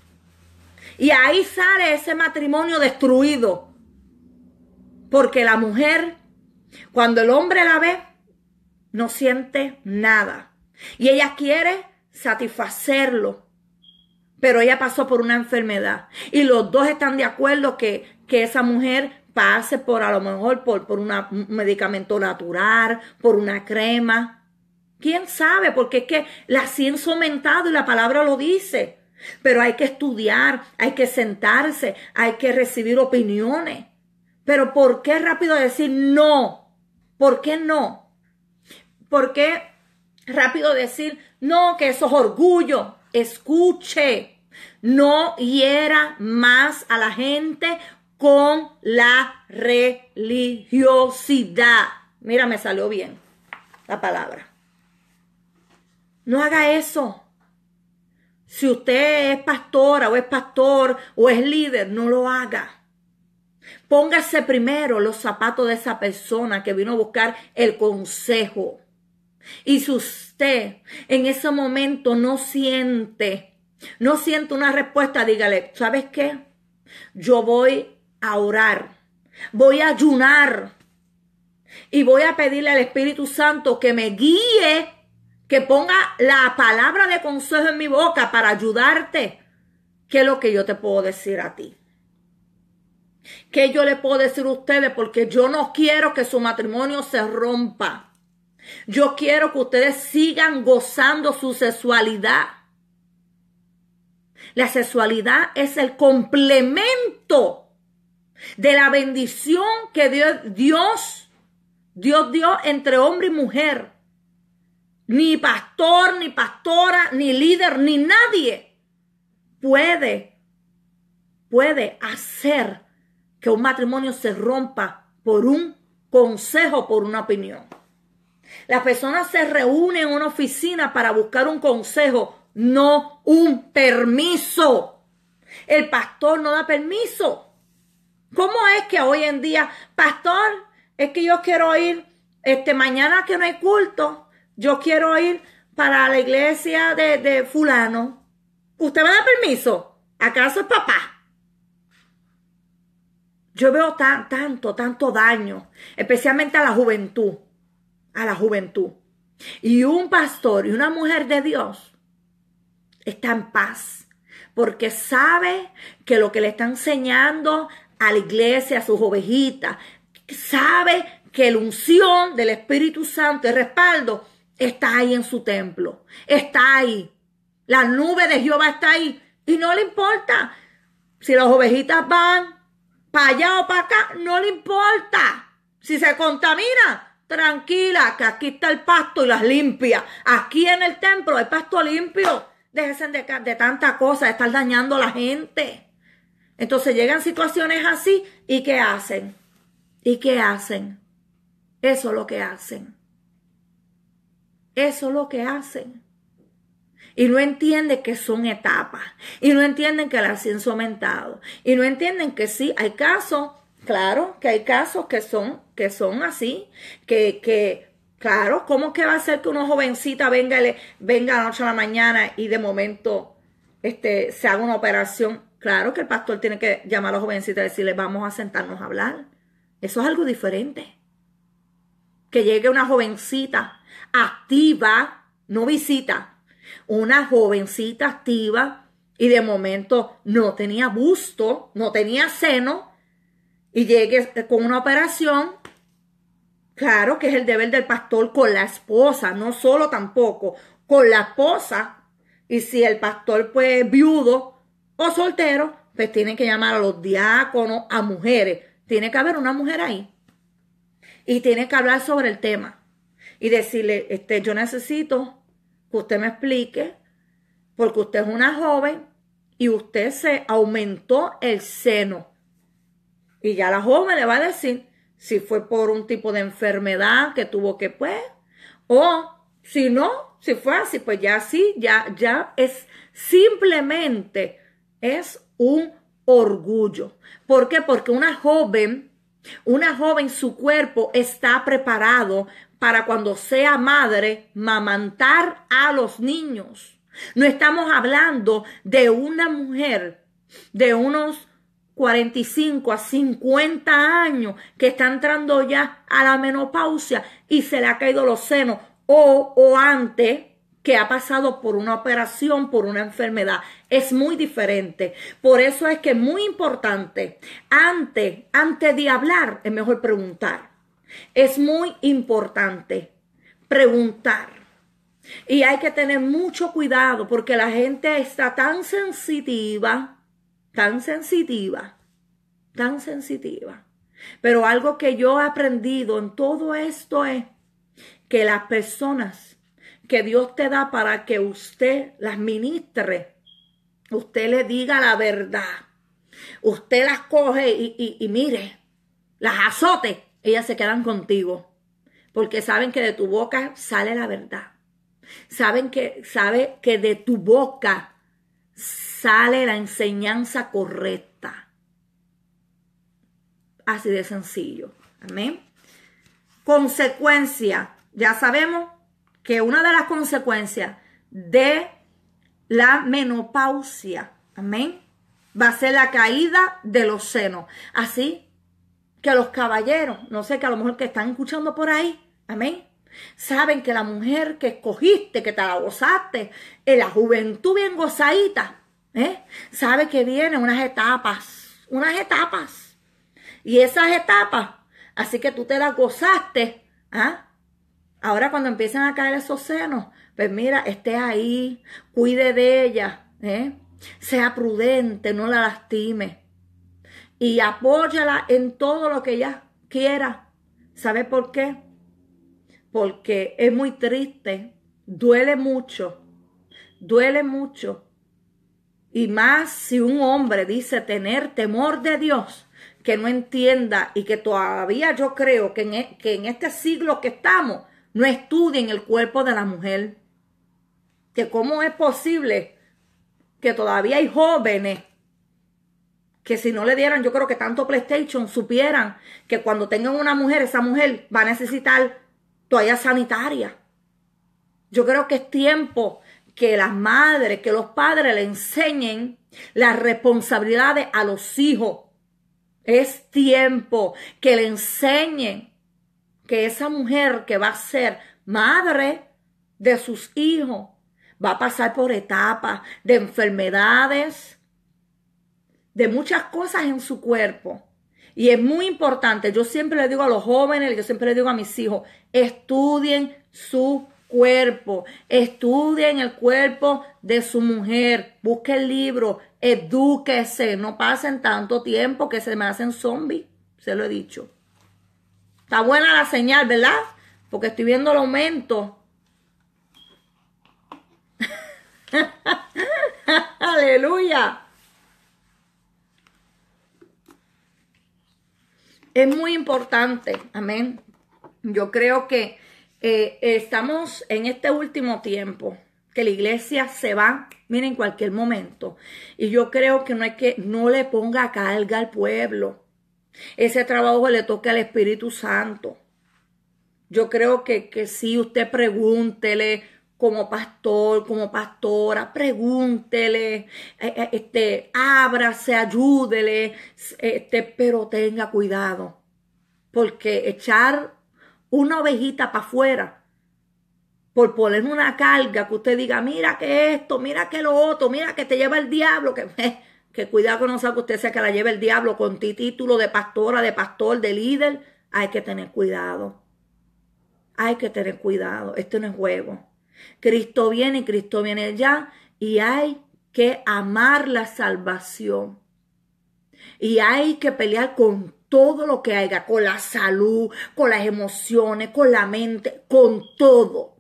Y ahí sale ese matrimonio destruido. Porque la mujer, cuando el hombre la ve, no siente nada. Y ella quiere satisfacerlo. Pero ella pasó por una enfermedad y los dos están de acuerdo que, que esa mujer pase por a lo mejor por, una, un medicamento natural, por una crema. ¿Quién sabe? Porque es que la ciencia y la palabra lo dice. Pero hay que estudiar, hay que sentarse, hay que recibir opiniones. Pero ¿por qué rápido decir no? ¿Por qué no? ¿Por qué rápido decir no, que eso es orgullo. Escuche. No hiera más a la gente con la religiosidad. Mira, me salió bien la palabra. No haga eso. Si usted es pastora o es pastor o es líder, no lo haga. Póngase primero los zapatos de esa persona que vino a buscar el consejo. Y si usted en ese momento no siente, no siente una respuesta, dígale, ¿sabes qué? Yo voy a orar, voy a ayunar y voy a pedirle al Espíritu Santo que me guíe, que ponga la palabra de consejo en mi boca para ayudarte. ¿Qué es lo que yo te puedo decir a ti? ¿Qué yo le puedo decir a ustedes? Porque yo no quiero que su matrimonio se rompa. Yo quiero que ustedes sigan gozando su sexualidad. La sexualidad es el complemento de la bendición que Dios, Dios, Dios dio entre hombre y mujer. Ni pastor, ni pastora, ni líder, ni nadie puede, puede hacer que un matrimonio se rompa por un consejo, por una opinión. Las personas se reúnen en una oficina para buscar un consejo, no un permiso. El pastor no da permiso. ¿Cómo es que hoy en día, pastor, es que yo quiero ir, este, mañana que no hay culto, yo quiero ir para la iglesia de, fulano? ¿Usted me da permiso? ¿Acaso es papá? Yo veo tanto, tanto daño, especialmente a la juventud a la juventud. Y un pastor y una mujer de Dios está en paz porque sabe que lo que le está enseñando a la iglesia, a sus ovejitas, sabe que la unción del Espíritu Santo, el respaldo, está ahí en su templo, está ahí. La nube de Jehová está ahí y no le importa si las ovejitas van para allá o para acá, no le importa. Si se contamina, Tranquila, que aquí está el pasto y las limpia. Aquí en el templo hay pasto limpio. Déjense de, de tanta cosa, de estar dañando a la gente. Entonces llegan situaciones así y ¿qué hacen? ¿Y qué hacen? Eso es lo que hacen. Eso es lo que hacen. Y no entienden que son etapas. Y no entienden que el ascenso ha aumentado. Y no entienden que sí, hay casos Claro que hay casos que son, que son así, que, claro, ¿cómo que va a ser que una jovencita venga, venga a la noche a la mañana y de momento este, se haga una operación? Claro que el pastor tiene que llamar a la jovencita y decirle, vamos a sentarnos a hablar. Eso es algo diferente. Que llegue una jovencita activa, no visita, una jovencita activa y de momento no tenía busto, no tenía seno, y llegue eh, con una operación, claro que es el deber del pastor con la esposa, no solo tampoco, con la esposa. Y si el pastor pues viudo o soltero, pues tiene que llamar a los diáconos, a mujeres. Tiene que haber una mujer ahí. Y tiene que hablar sobre el tema. Y decirle, este, yo necesito que usted me explique, porque usted es una joven y usted se aumentó el seno y ya la joven le va a decir si fue por un tipo de enfermedad que tuvo que, pues, o si no, si fue así, pues ya sí, ya, ya es simplemente es un orgullo. ¿Por qué? Porque una joven, una joven, su cuerpo está preparado para cuando sea madre, mamantar a los niños. No estamos hablando de una mujer, de unos 45 a 50 años que está entrando ya a la menopausia y se le ha caído los senos o, o antes que ha pasado por una operación, por una enfermedad. Es muy diferente. Por eso es que es muy importante, antes, antes de hablar, es mejor preguntar. Es muy importante preguntar. Y hay que tener mucho cuidado porque la gente está tan sensitiva tan sensitiva, tan sensitiva. Pero algo que yo he aprendido en todo esto es que las personas que Dios te da para que usted las ministre, usted le diga la verdad. Usted las coge y, mire, las azote, ellas se quedan contigo. Porque saben que de tu boca sale la verdad. Saben que, sabe que de tu boca sale la enseñanza correcta. Así de sencillo. Amén. Consecuencia. Ya sabemos que una de las consecuencias de la menopausia, amén, va a ser la caída de los senos. Así que los caballeros, no sé, que a lo mejor que están escuchando por ahí, amén, Saben que la mujer que escogiste, que te la gozaste, en la juventud bien gozadita, ¿eh? sabe que vienen unas etapas, unas etapas. Y esas etapas, así que tú te las gozaste, ¿ah? Ahora cuando empiezan a caer esos senos, pues mira, esté ahí, cuide de ella, ¿eh? sea prudente, no la lastime y apóyala en todo lo que ella quiera. ¿Sabe por qué? porque es muy triste, duele mucho, duele mucho. Y más si un hombre dice tener temor de Dios, que no entienda y que todavía yo creo que en, e, que en este siglo que estamos no estudien el cuerpo de la mujer. Que cómo es posible que todavía hay jóvenes que si no le dieran, yo creo que tanto PlayStation supieran que cuando tengan una mujer, esa mujer va a necesitar toallas sanitaria. Yo creo que es tiempo que las madres, que los padres le enseñen las responsabilidades a los hijos. Es tiempo que le enseñen que esa mujer que va a ser madre de sus hijos va a pasar por etapas de enfermedades, de muchas cosas en su cuerpo. Y es muy importante, yo siempre le digo a los jóvenes, yo siempre le digo a mis hijos, estudien su cuerpo, estudien el cuerpo de su mujer, busquen libros, edúquese, no pasen tanto tiempo que se me hacen zombies, se lo he dicho. Está buena la señal, ¿verdad? Porque estoy viendo el aumento. Aleluya. Es muy importante, amén. Yo creo que eh, estamos en este último tiempo, que la iglesia se va, miren, en cualquier momento. Y yo creo que no es que no le ponga carga al pueblo. Ese trabajo le toca al Espíritu Santo. Yo creo que, que usted pregúntele, como pastor, como pastora, pregúntele, eh, eh, este, ábrase, ayúdele, este, pero tenga cuidado, porque echar una ovejita para afuera, por poner una carga que usted diga, mira que esto, mira que lo otro, mira que te lleva el diablo, que, que cuidado que no sea que usted sea que la lleve el diablo con ti, título de pastora, de pastor, de líder, hay que tener cuidado. Hay que tener cuidado, esto no es juego. Cristo viene y Cristo viene ya y hay que amar la salvación. Y hay que pelear con todo lo que haya, con la salud, con las emociones, con la mente, con todo,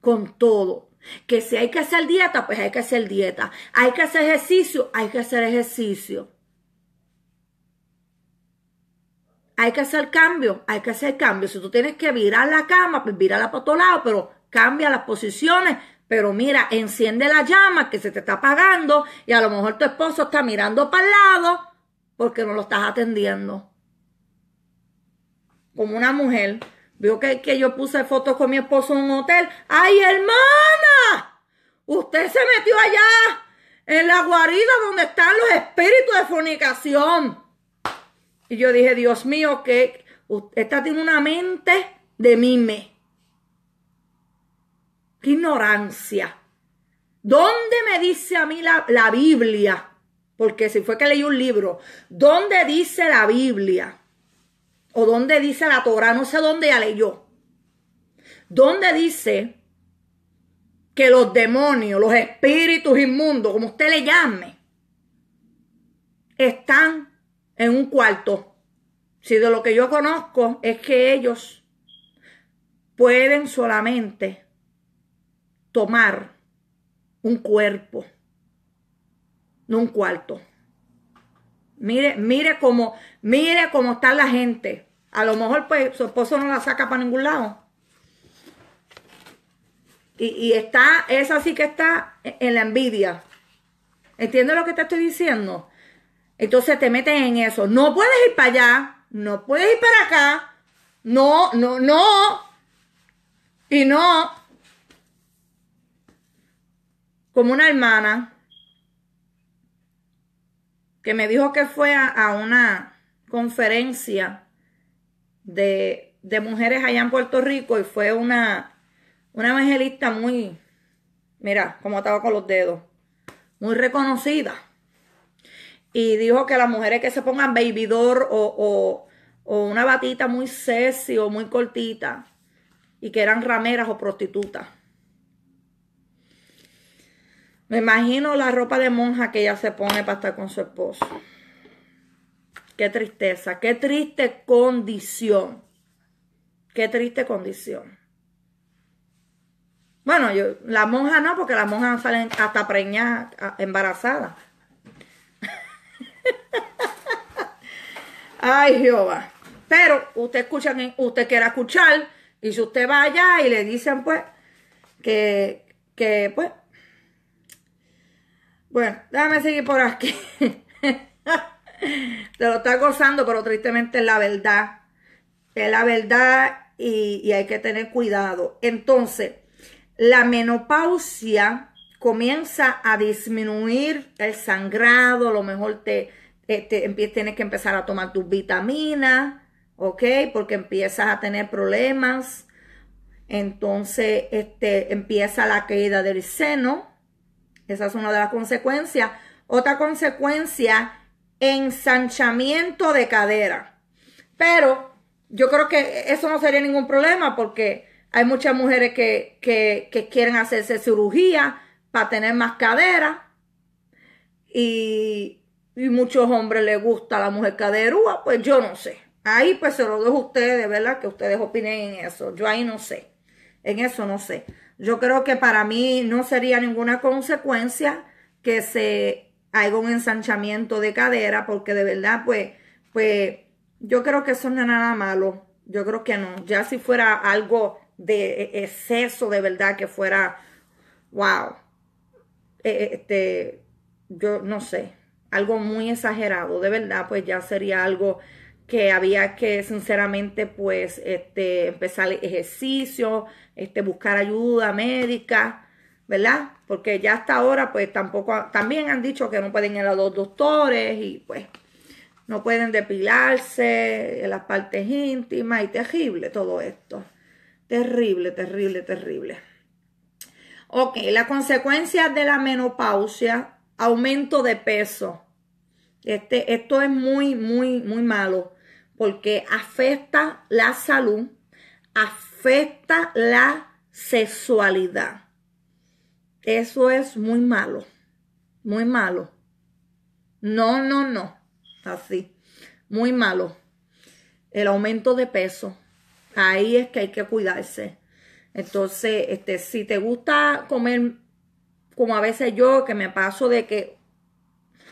con todo. Que si hay que hacer dieta, pues hay que hacer dieta. Hay que hacer ejercicio, hay que hacer ejercicio. Hay que hacer cambio, hay que hacer cambio. Si tú tienes que virar la cama, pues vírala para otro lado, pero cambia las posiciones, pero mira, enciende la llama que se te está apagando y a lo mejor tu esposo está mirando para el lado porque no lo estás atendiendo. Como una mujer, vio que, que yo puse fotos con mi esposo en un hotel. ¡Ay, hermana! Usted se metió allá en la guarida donde están los espíritus de fornicación. Y yo dije, Dios mío, que esta tiene una mente de mime. ¡Qué ignorancia! ¿Dónde me dice a mí la, Biblia? Porque si fue que leí un libro, ¿dónde dice la Biblia? ¿O dónde dice la Torah? No sé dónde la leyó. ¿Dónde dice que los demonios, los espíritus inmundos, como usted le llame, están en un cuarto? Si de lo que yo conozco es que ellos pueden solamente tomar un cuerpo, no un cuarto. Mire, mire como mire cómo está la gente. A lo mejor pues su esposo no la saca para ningún lado. Y, y está, esa sí que está en la envidia. ¿Entiendes lo que te estoy diciendo? Entonces te metes en eso. No puedes ir para allá, no puedes ir para acá. No, no, no. Y no, como una hermana que me dijo que fue a, una conferencia de, mujeres allá en Puerto Rico y fue una, una evangelista muy, mira, como estaba con los dedos, muy reconocida. Y dijo que las mujeres que se pongan bebidor o, o una batita muy sexy o muy cortita y que eran rameras o prostitutas. Me imagino la ropa de monja que ella se pone para estar con su esposo. Qué tristeza, qué triste condición. Qué triste condición. Bueno, yo, la monja no, porque las monjas salen hasta preñadas, embarazada. Ay, Jehová. Pero usted escucha, usted quiera escuchar, y si usted va allá y le dicen, pues, que, que pues, bueno, déjame seguir por aquí. Te lo estás gozando, pero tristemente es la verdad. Es la verdad y, hay que tener cuidado. Entonces, la menopausia comienza a disminuir el sangrado, a lo mejor te, tienes que empezar a tomar tus vitaminas, ¿ok? Porque empiezas a tener problemas. Entonces, este, empieza la caída del seno, esa es una de las consecuencias. Otra consecuencia, ensanchamiento de cadera. Pero yo creo que eso no sería ningún problema porque hay muchas mujeres que, quieren hacerse cirugía para tener más cadera. Y, muchos hombres les gusta la mujer caderúa, pues yo no sé. Ahí pues se lo dejo a ustedes, ¿verdad? Que ustedes opinen en eso. Yo ahí no sé. En eso no sé. Yo creo que para mí no sería ninguna consecuencia que se haga un ensanchamiento de cadera, porque de verdad, pues, pues, yo creo que eso no es nada malo. Yo creo que no. Ya si fuera algo de e, exceso, de verdad, que fuera, wow, eh, este, yo no sé, algo muy exagerado, de verdad, pues ya sería algo que había que sinceramente pues este empezar ejercicio, este, buscar ayuda médica, ¿verdad? Porque ya hasta ahora, pues tampoco, también han dicho que no pueden ir a los doctores y pues no pueden depilarse en las partes íntimas y terrible todo esto. Terrible, terrible, terrible. Ok, las consecuencias de la menopausia, aumento de peso. Este, esto es muy, muy, muy malo porque afecta la salud afecta la sexualidad. Eso es muy malo, muy malo. No, no, no, así, muy malo. El aumento de peso, ahí es que hay que cuidarse. Entonces, este, si te gusta comer, como a veces yo, que me paso de que,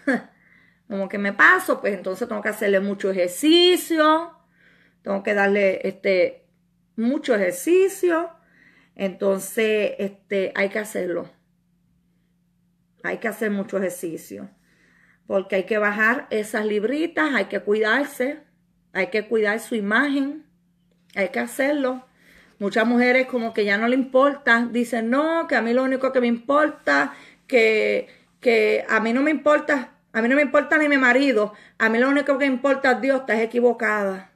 como que me paso, pues entonces tengo que hacerle mucho ejercicio, tengo que darle, este, mucho ejercicio, entonces este, hay que hacerlo. Hay que hacer mucho ejercicio, porque hay que bajar esas libritas, hay que cuidarse, hay que cuidar su imagen, hay que hacerlo. Muchas mujeres como que ya no le importa, dicen, no, que a mí lo único que me importa, que, que a mí no me importa, a mí no me importa ni mi marido, a mí lo único que importa es Dios, estás equivocada.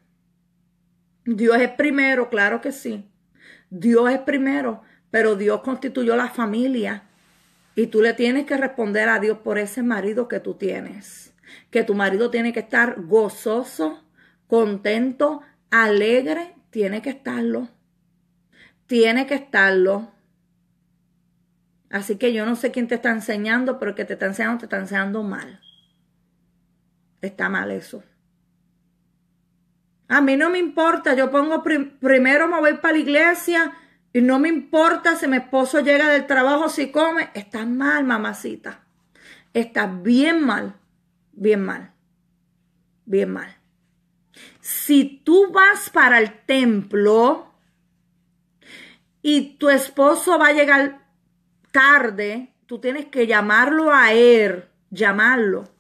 Dios es primero, claro que sí. Dios es primero, pero Dios constituyó la familia y tú le tienes que responder a Dios por ese marido que tú tienes. Que tu marido tiene que estar gozoso, contento, alegre, tiene que estarlo. Tiene que estarlo. Así que yo no sé quién te está enseñando, pero el que te está enseñando te está enseñando mal. Está mal eso. A mí no me importa, yo pongo primero me voy para la iglesia y no me importa si mi esposo llega del trabajo, si come. Estás mal, mamacita. Estás bien mal, bien mal, bien mal. Si tú vas para el templo y tu esposo va a llegar tarde, tú tienes que llamarlo a él, llamarlo,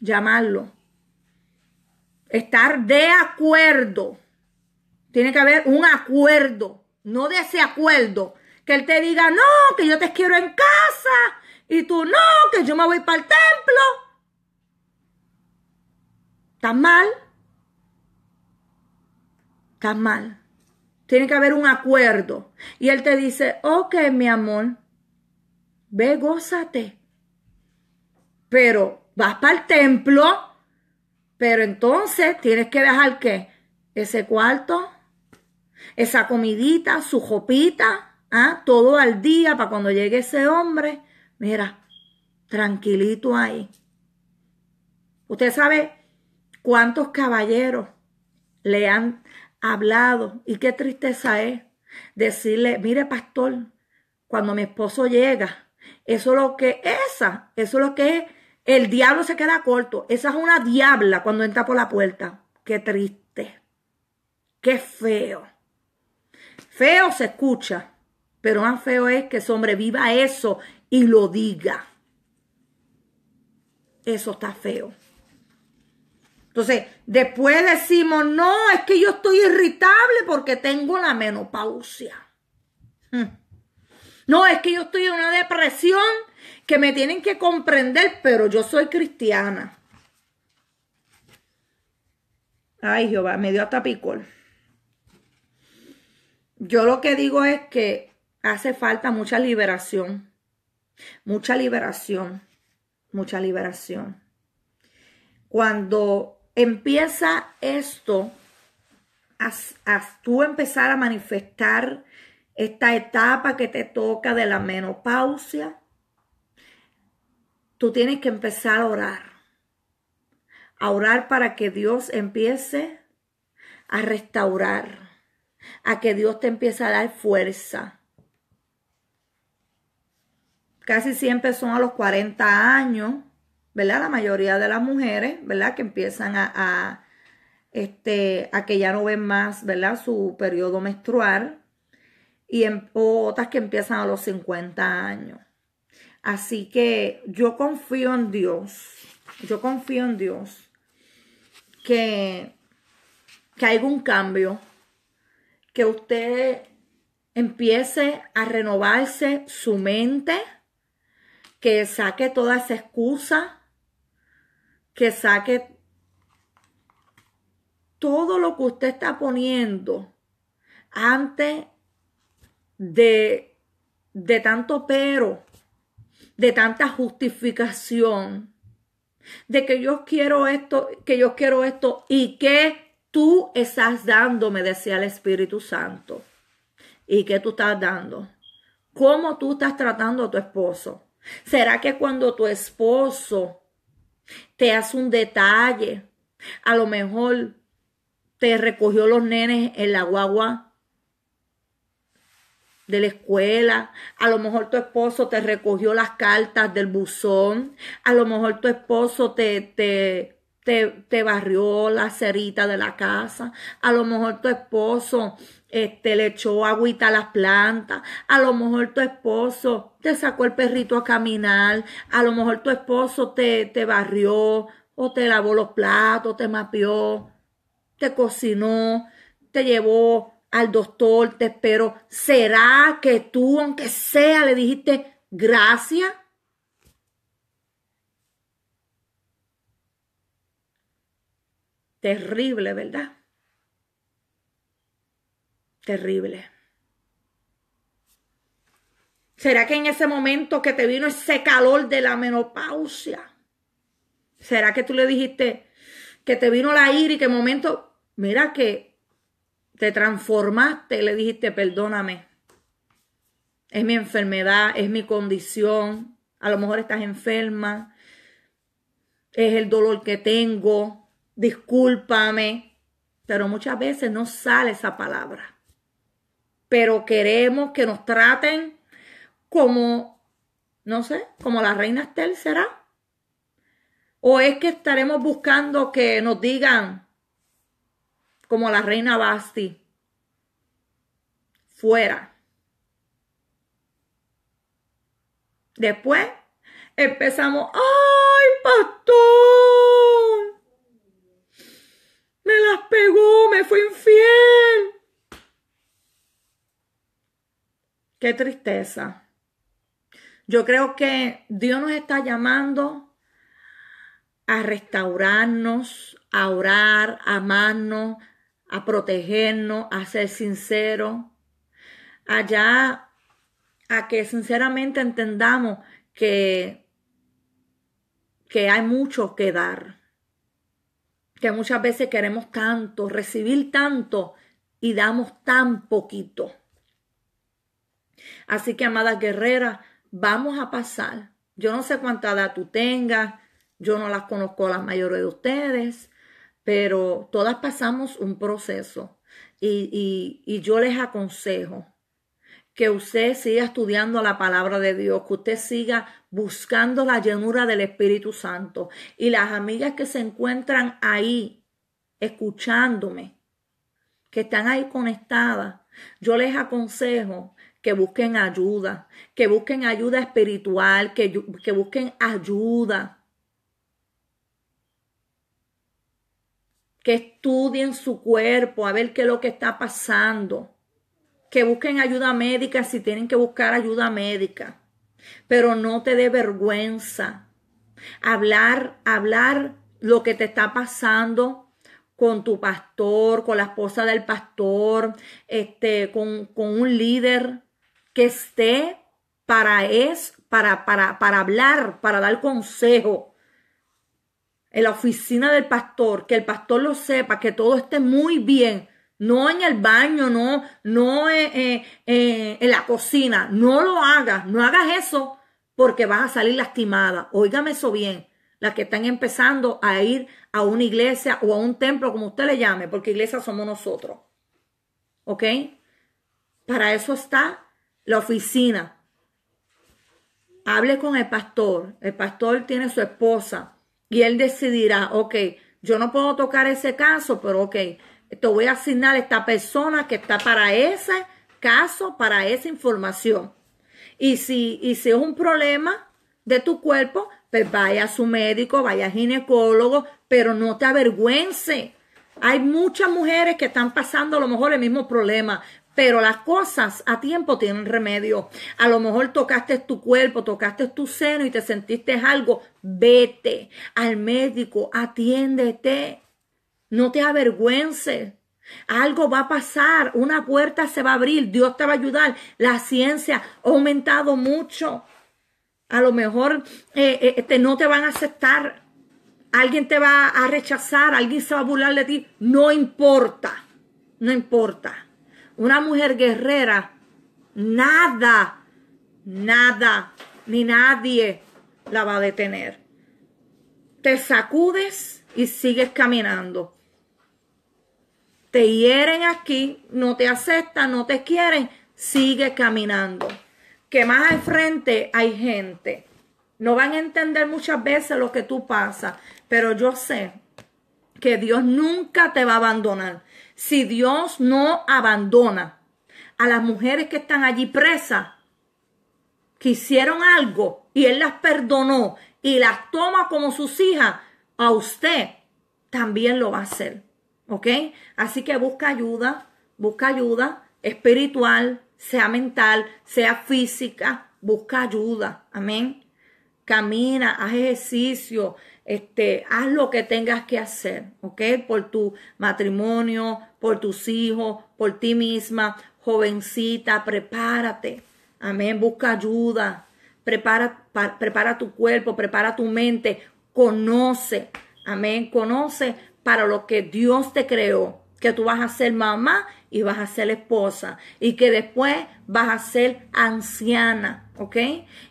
llamarlo estar de acuerdo. Tiene que haber un acuerdo, no de ese acuerdo. Que él te diga, no, que yo te quiero en casa. Y tú, no, que yo me voy para el templo. ¿Estás mal? ¿Estás mal? Tiene que haber un acuerdo. Y él te dice, ok, mi amor, ve, gózate. Pero vas para el templo pero entonces tienes que dejar que ese cuarto, esa comidita, su jopita, ¿ah? todo al día para cuando llegue ese hombre, mira, tranquilito ahí. Usted sabe cuántos caballeros le han hablado y qué tristeza es decirle, mire pastor, cuando mi esposo llega, eso es lo que esa, eso es lo que es el diablo se queda corto. Esa es una diabla cuando entra por la puerta. Qué triste. Qué feo. Feo se escucha, pero más feo es que sobreviva eso y lo diga. Eso está feo. Entonces, después decimos, no, es que yo estoy irritable porque tengo la menopausia. Hmm. No, es que yo estoy en una depresión que me tienen que comprender, pero yo soy cristiana. Ay, Jehová, me dio hasta picol. Yo lo que digo es que hace falta mucha liberación. Mucha liberación. Mucha liberación. Cuando empieza esto, tú empezar a manifestar esta etapa que te toca de la menopausia, tú tienes que empezar a orar. A orar para que Dios empiece a restaurar, a que Dios te empiece a dar fuerza. Casi siempre son a los 40 años, ¿verdad? La mayoría de las mujeres, ¿verdad? Que empiezan a, este, a que ya no ven más, ¿verdad? Su periodo menstrual. Y en, em, otras que empiezan a los 50 años. Así que yo confío en Dios, yo confío en Dios que, que haya un cambio, que usted empiece a renovarse su mente, que saque toda esa excusa, que saque todo lo que usted está poniendo antes de, de tanto pero de tanta justificación, de que yo quiero esto, que yo quiero esto y que tú estás dando, me decía el Espíritu Santo. ¿Y que tú estás dando? ¿Cómo tú estás tratando a tu esposo? ¿Será que cuando tu esposo te hace un detalle, a lo mejor te recogió los nenes en la guagua de la escuela, a lo mejor tu esposo te recogió las cartas del buzón, a lo mejor tu esposo te, te, te, te barrió la cerita de la casa, a lo mejor tu esposo este, le echó agüita a las plantas, a lo mejor tu esposo te sacó el perrito a caminar, a lo mejor tu esposo te, te barrió o te lavó los platos, te mapeó, te cocinó, te llevó al doctor, te espero. ¿Será que tú, aunque sea, le dijiste gracias? Terrible, ¿verdad? Terrible. ¿Será que en ese momento que te vino ese calor de la menopausia? ¿Será que tú le dijiste que te vino la ira y que momento, mira que te transformaste y le dijiste, perdóname, es mi enfermedad, es mi condición, a lo mejor estás enferma, es el dolor que tengo, discúlpame, pero muchas veces no sale esa palabra. Pero queremos que nos traten como, no sé, como la reina Estel será. O es que estaremos buscando que nos digan, como la reina Basti. Fuera. Después empezamos, ¡ay, pastor! Me las pegó, me fue infiel. Qué tristeza. Yo creo que Dios nos está llamando a restaurarnos, a orar, a amarnos, a protegernos, a ser sinceros, allá a que sinceramente entendamos que, que hay mucho que dar, que muchas veces queremos tanto, recibir tanto y damos tan poquito. Así que, amadas guerreras, vamos a pasar. Yo no sé cuánta edad tú tengas, yo no las conozco a la mayoría de ustedes, pero todas pasamos un proceso y, yo les aconsejo que usted siga estudiando la palabra de Dios, que usted siga buscando la llenura del Espíritu Santo. Y las amigas que se encuentran ahí, escuchándome, que están ahí conectadas, yo les aconsejo que busquen ayuda, que busquen ayuda espiritual, que busquen ayuda que estudien su cuerpo, a ver qué es lo que está pasando, que busquen ayuda médica si tienen que buscar ayuda médica, pero no te dé vergüenza hablar, hablar lo que te está pasando con tu pastor, con la esposa del pastor, este, con, con un líder que esté para es, para, para, para hablar, para dar consejo en la oficina del pastor, que el pastor lo sepa, que todo esté muy bien. No en el baño, no, no en, eh, eh, eh, en la cocina. No lo hagas, no hagas eso porque vas a salir lastimada. Óigame eso bien. Las que están empezando a ir a una iglesia o a un templo, como usted le llame, porque iglesia somos nosotros. ¿Ok? Para eso está la oficina. Hable con el pastor. El pastor tiene su esposa y él decidirá, ok, yo no puedo tocar ese caso, pero ok, te voy a asignar a esta persona que está para ese caso, para esa información. Y si, y si es un problema de tu cuerpo, pues vaya a su médico, vaya a ginecólogo, pero no te avergüence. Hay muchas mujeres que están pasando a lo mejor el mismo problema pero las cosas a tiempo tienen remedio. A lo mejor tocaste tu cuerpo, tocaste tu seno y te sentiste algo. Vete al médico, atiéndete. No te avergüences. Algo va a pasar, una puerta se va a abrir, Dios te va a ayudar. La ciencia ha aumentado mucho. A lo mejor eh, eh, este, no te van a aceptar, alguien te va a rechazar, alguien se va a burlar de ti. No importa, no importa. Una mujer guerrera, nada, nada, ni nadie la va a detener. Te sacudes y sigues caminando. Te hieren aquí, no te aceptan, no te quieren, sigue caminando. Que más al frente hay gente. No van a entender muchas veces lo que tú pasas, pero yo sé que Dios nunca te va a abandonar si Dios no abandona a las mujeres que están allí presas, que hicieron algo y Él las perdonó y las toma como sus hijas, a usted también lo va a hacer. ¿Ok? Así que busca ayuda, busca ayuda espiritual, sea mental, sea física, busca ayuda. Amén. Camina, haz ejercicio, este, haz lo que tengas que hacer, ¿ok? Por tu matrimonio, por tus hijos, por ti misma, jovencita, prepárate. Amén, busca ayuda, prepara, prepara tu cuerpo, prepara tu mente, conoce, amén, conoce para lo que Dios te creó, que tú vas a ser mamá y vas a ser esposa y que después vas a ser anciana. ¿ok?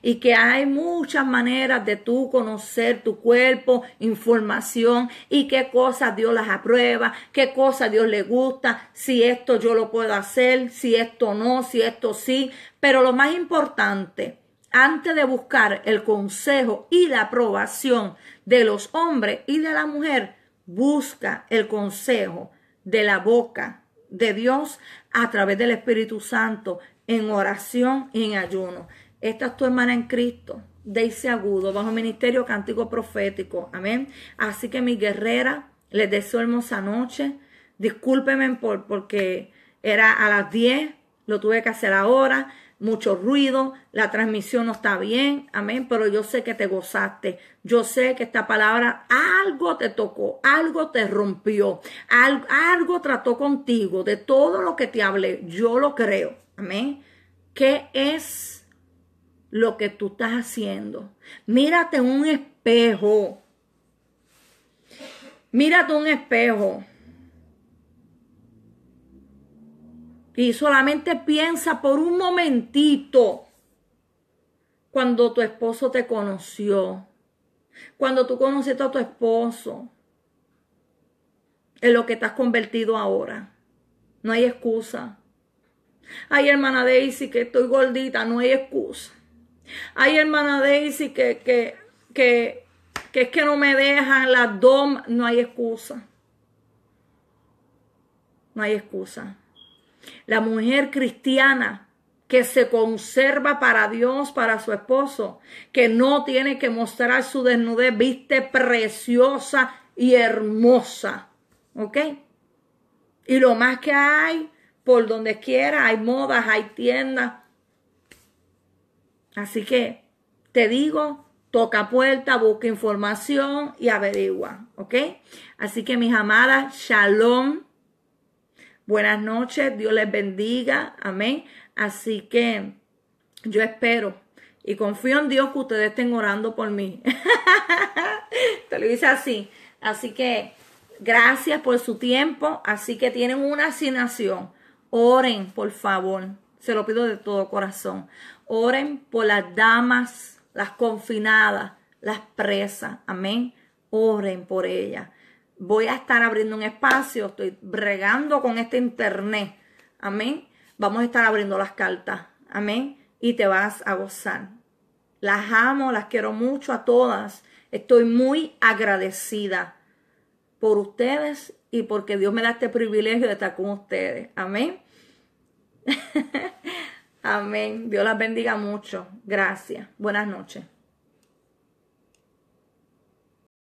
Y que hay muchas maneras de tú conocer tu cuerpo, información y qué cosas Dios las aprueba, qué cosas Dios le gusta, si esto yo lo puedo hacer, si esto no, si esto sí. Pero lo más importante, antes de buscar el consejo y la aprobación de los hombres y de la mujer, busca el consejo de la boca de Dios a través del Espíritu Santo en oración y en ayuno. Esta es tu hermana en Cristo, dice Agudo, bajo ministerio cántico profético. Amén. Así que mi guerrera, les deseo hermosa noche. Discúlpeme por, porque era a las 10, lo tuve que hacer ahora, mucho ruido, la transmisión no está bien, amén, pero yo sé que te gozaste, yo sé que esta palabra algo te tocó, algo te rompió, algo, algo trató contigo, de todo lo que te hablé, yo lo creo, amén. ¿Qué es? lo que tú estás haciendo. Mírate en un espejo. Mírate un espejo. Y solamente piensa por un momentito cuando tu esposo te conoció, cuando tú conociste a tu esposo, en lo que te has convertido ahora. No hay excusa. Ay, hermana Daisy, que estoy gordita, no hay excusa. Hay hermana Daisy que, que, es que no me dejan, las DOM, no hay excusa. No hay excusa. La mujer cristiana que se conserva para Dios, para su esposo, que no tiene que mostrar su desnudez, viste preciosa y hermosa. ¿Ok? Y lo más que hay, por donde quiera, hay modas, hay tiendas Así que te digo, toca puerta, busca información y averigua, ¿ok? Así que mis amadas, shalom. Buenas noches, Dios les bendiga, amén. Así que yo espero y confío en Dios que ustedes estén orando por mí. te lo hice así. Así que gracias por su tiempo. Así que tienen una asignación. Oren, por favor. Se lo pido de todo corazón. Oren por las damas, las confinadas, las presas. Amén. Oren por ellas. Voy a estar abriendo un espacio. Estoy bregando con este internet. Amén. Vamos a estar abriendo las cartas. Amén. Y te vas a gozar. Las amo, las quiero mucho a todas. Estoy muy agradecida por ustedes y porque Dios me da este privilegio de estar con ustedes. Amén. Amén. Dios las bendiga mucho. Gracias. Buenas noches.